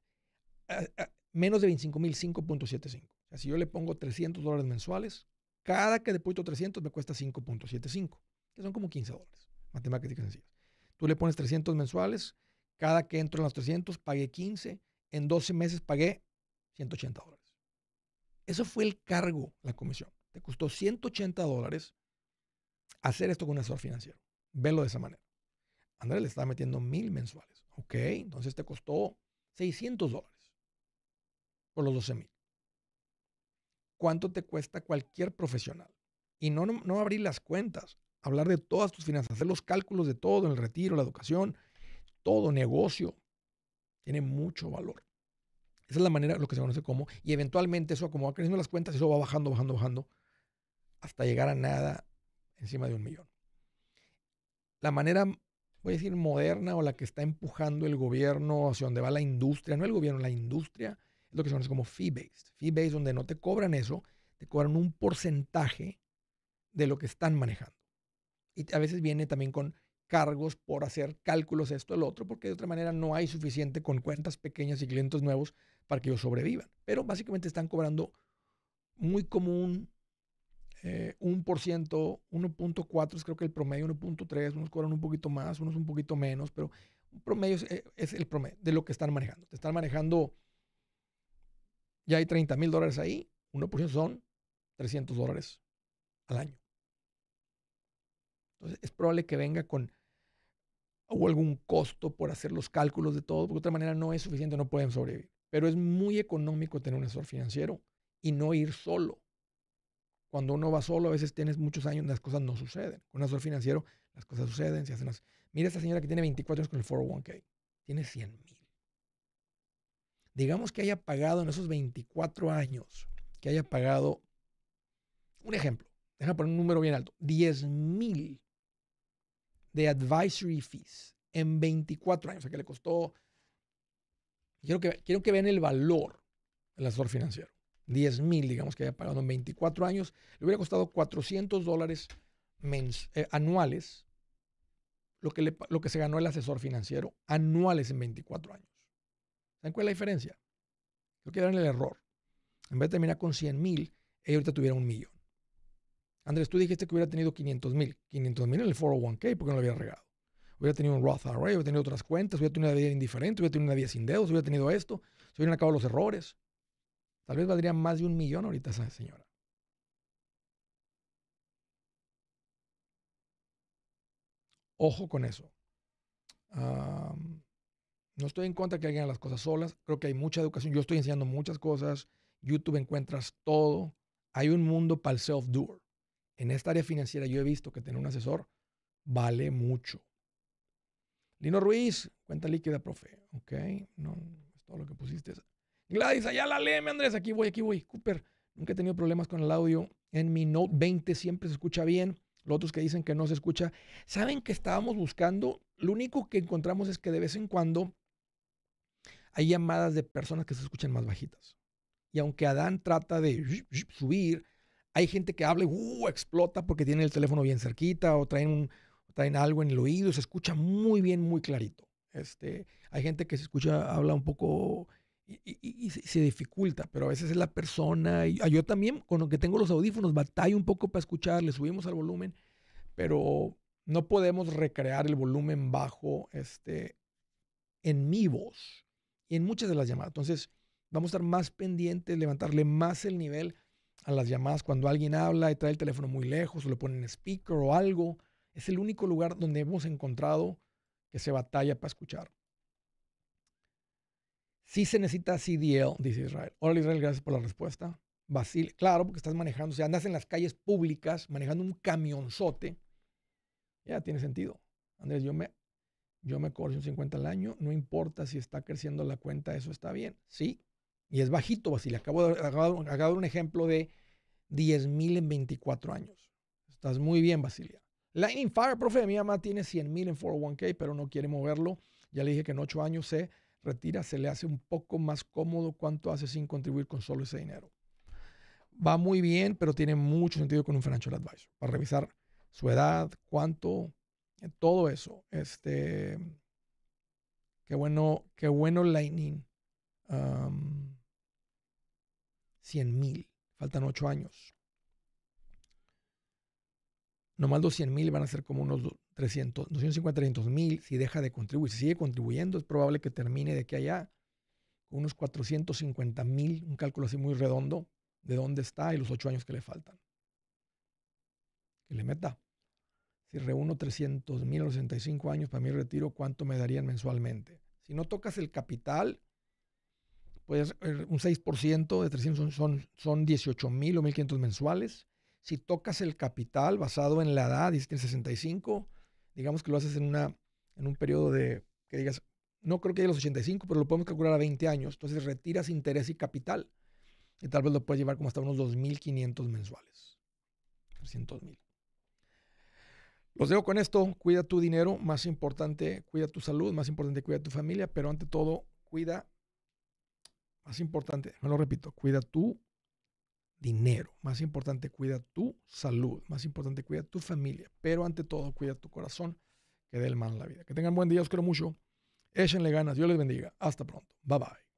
eh, eh, menos de 25 mil, 5.75. O sea, si yo le pongo 300 dólares mensuales, cada que deposito 300 me cuesta 5.75, que son como 15 dólares. Matemáticas sencillas. Tú le pones 300 mensuales, cada que entro en los 300 pagué 15, en 12 meses pagué 180 dólares. Eso fue el cargo, la comisión. Te costó 180 dólares hacer esto con un asesor financiero. Velo de esa manera. Andrés le estaba metiendo mil mensuales. Ok, entonces te costó 600 dólares por los 12 cuánto te cuesta cualquier profesional. Y no, abrir las cuentas, hablar de todas tus finanzas, hacer los cálculos de todo, el retiro, la educación, todo negocio. Tiene mucho valor. Esa es la manera, lo que se conoce como, y eventualmente eso, como va creciendo las cuentas, eso va bajando, bajando, bajando, hasta llegar a nada encima de un millón. La manera, voy a decir, moderna o la que está empujando el gobierno hacia donde va la industria, no el gobierno, la industria, lo que son es como fee-based. Fee-based donde no te cobran eso, te cobran un porcentaje de lo que están manejando. Y a veces viene también con cargos por hacer cálculos, esto, el otro, porque de otra manera no hay suficiente con cuentas pequeñas y clientes nuevos para que ellos sobrevivan. Pero básicamente están cobrando muy común eh, un por ciento 1.4 es creo que el promedio, 1.3, unos cobran un poquito más, unos un poquito menos, pero un promedio es, eh, el promedio de lo que están manejando. Te están manejando ya hay 30 mil dólares ahí, 1% son 300 dólares al año. Entonces es probable que venga con o algún costo por hacer los cálculos de todo, porque de otra manera no es suficiente, no pueden sobrevivir. Pero es muy económico tener un asesor financiero y no ir solo. Cuando uno va solo, a veces tienes muchos años, las cosas no suceden. Con un asesor financiero, las cosas suceden, se hacen Mira esta señora que tiene 24 años con el 401k, tiene 100 mil digamos que haya pagado en esos 24 años, que haya pagado, un ejemplo, déjame poner un número bien alto, 10 mil de advisory fees en 24 años, o sea que le costó, quiero que, que vean el valor del asesor financiero, 10 mil, digamos que haya pagado en 24 años, le hubiera costado 400 dólares eh, anuales lo que, lo que se ganó el asesor financiero anuales en 24 años. ¿Saben cuál es la diferencia? Creo que en el error. En vez de terminar con 100 mil, ellos ahorita tuviera un millón. Andrés, tú dijiste que hubiera tenido 500 mil. 500 mil en el 401k, porque no lo había regado? Hubiera tenido un Roth Array, hubiera tenido otras cuentas, hubiera tenido una vida indiferente, hubiera tenido una vida sin dedos, hubiera tenido esto, se hubieran acabado los errores. Tal vez valdría más de un millón ahorita esa señora. Ojo con eso. Ah... No estoy en contra de que hagan las cosas solas. Creo que hay mucha educación. Yo estoy enseñando muchas cosas. YouTube encuentras todo. Hay un mundo para el self-doer. En esta área financiera yo he visto que tener un asesor vale mucho. Lino Ruiz, cuenta líquida, profe. Ok, no, es todo lo que pusiste. Gladys, allá la léeme, Andrés. Aquí voy, aquí voy. Cooper, nunca he tenido problemas con el audio. En mi Note 20 siempre se escucha bien. Los otros que dicen que no se escucha. Saben que estábamos buscando. Lo único que encontramos es que de vez en cuando hay llamadas de personas que se escuchan más bajitas. Y aunque Adán trata de subir, hay gente que habla y uh, explota porque tiene el teléfono bien cerquita o traen, un, traen algo en el oído, se escucha muy bien, muy clarito. Este, hay gente que se escucha, habla un poco y, se, dificulta, pero a veces es la persona. Y, ah, yo también, con lo que tengo los audífonos, batalla un poco para escuchar, le subimos al volumen, pero no podemos recrear el volumen bajo este, en mi voz en muchas de las llamadas. Entonces, vamos a estar más pendientes, levantarle más el nivel a las llamadas cuando alguien habla y trae el teléfono muy lejos o le ponen speaker o algo. Es el único lugar donde hemos encontrado que se batalla para escuchar. Sí se necesita CDL, dice Israel. Hola Israel, gracias por la respuesta. Basile. claro, porque estás manejando, o sea, andas en las calles públicas manejando un camionzote. Ya tiene sentido. Andrés, yo me yo me cobro 150 al año, no importa si está creciendo la cuenta, eso está bien. Sí, y es bajito, Basilia pues, Acabo de, acabo, dar un ejemplo de 10 mil en 24 años. Estás muy bien, Basilia. Lightning Fire, profe, mi mamá tiene 100 mil en 401k, pero no quiere moverlo. Ya le dije que en 8 años se retira, se le hace un poco más cómodo cuánto hace sin contribuir con solo ese dinero. Va muy bien, pero tiene mucho sentido con un financial advisor para revisar su edad, cuánto, todo eso. Este, qué bueno, qué bueno Lightning. 100 mil, faltan 8 años. Nomás los 100 mil van a ser como unos 300, 250, 300 mil si deja de contribuir. Si sigue contribuyendo, es probable que termine de aquí allá con unos 450 mil, un cálculo así muy redondo, de dónde está y los 8 años que le faltan. Que le meta. Si reúno 300 mil a los 65 años para mi retiro, ¿cuánto me darían mensualmente? Si no tocas el capital, pues eh, un 6% de 300 son, son 18 mil o 1.500 mensuales. Si tocas el capital basado en la edad, dices que 65, digamos que lo haces en, una, en un periodo de, que digas, no creo que haya los 85, pero lo podemos calcular a 20 años. Entonces retiras interés y capital. Y tal vez lo puedes llevar como hasta unos 2.500 mensuales. 300 mil. Los pues, dejo con esto. Cuida tu dinero, más importante, cuida tu salud, más importante, cuida tu familia, pero ante todo, cuida, más importante, me lo repito, cuida tu dinero, más importante, cuida tu salud, más importante, cuida tu familia, pero ante todo, cuida tu corazón, que dé el mal la vida. Que tengan buen día, os quiero mucho. Échenle ganas, Dios les bendiga. Hasta pronto. Bye bye.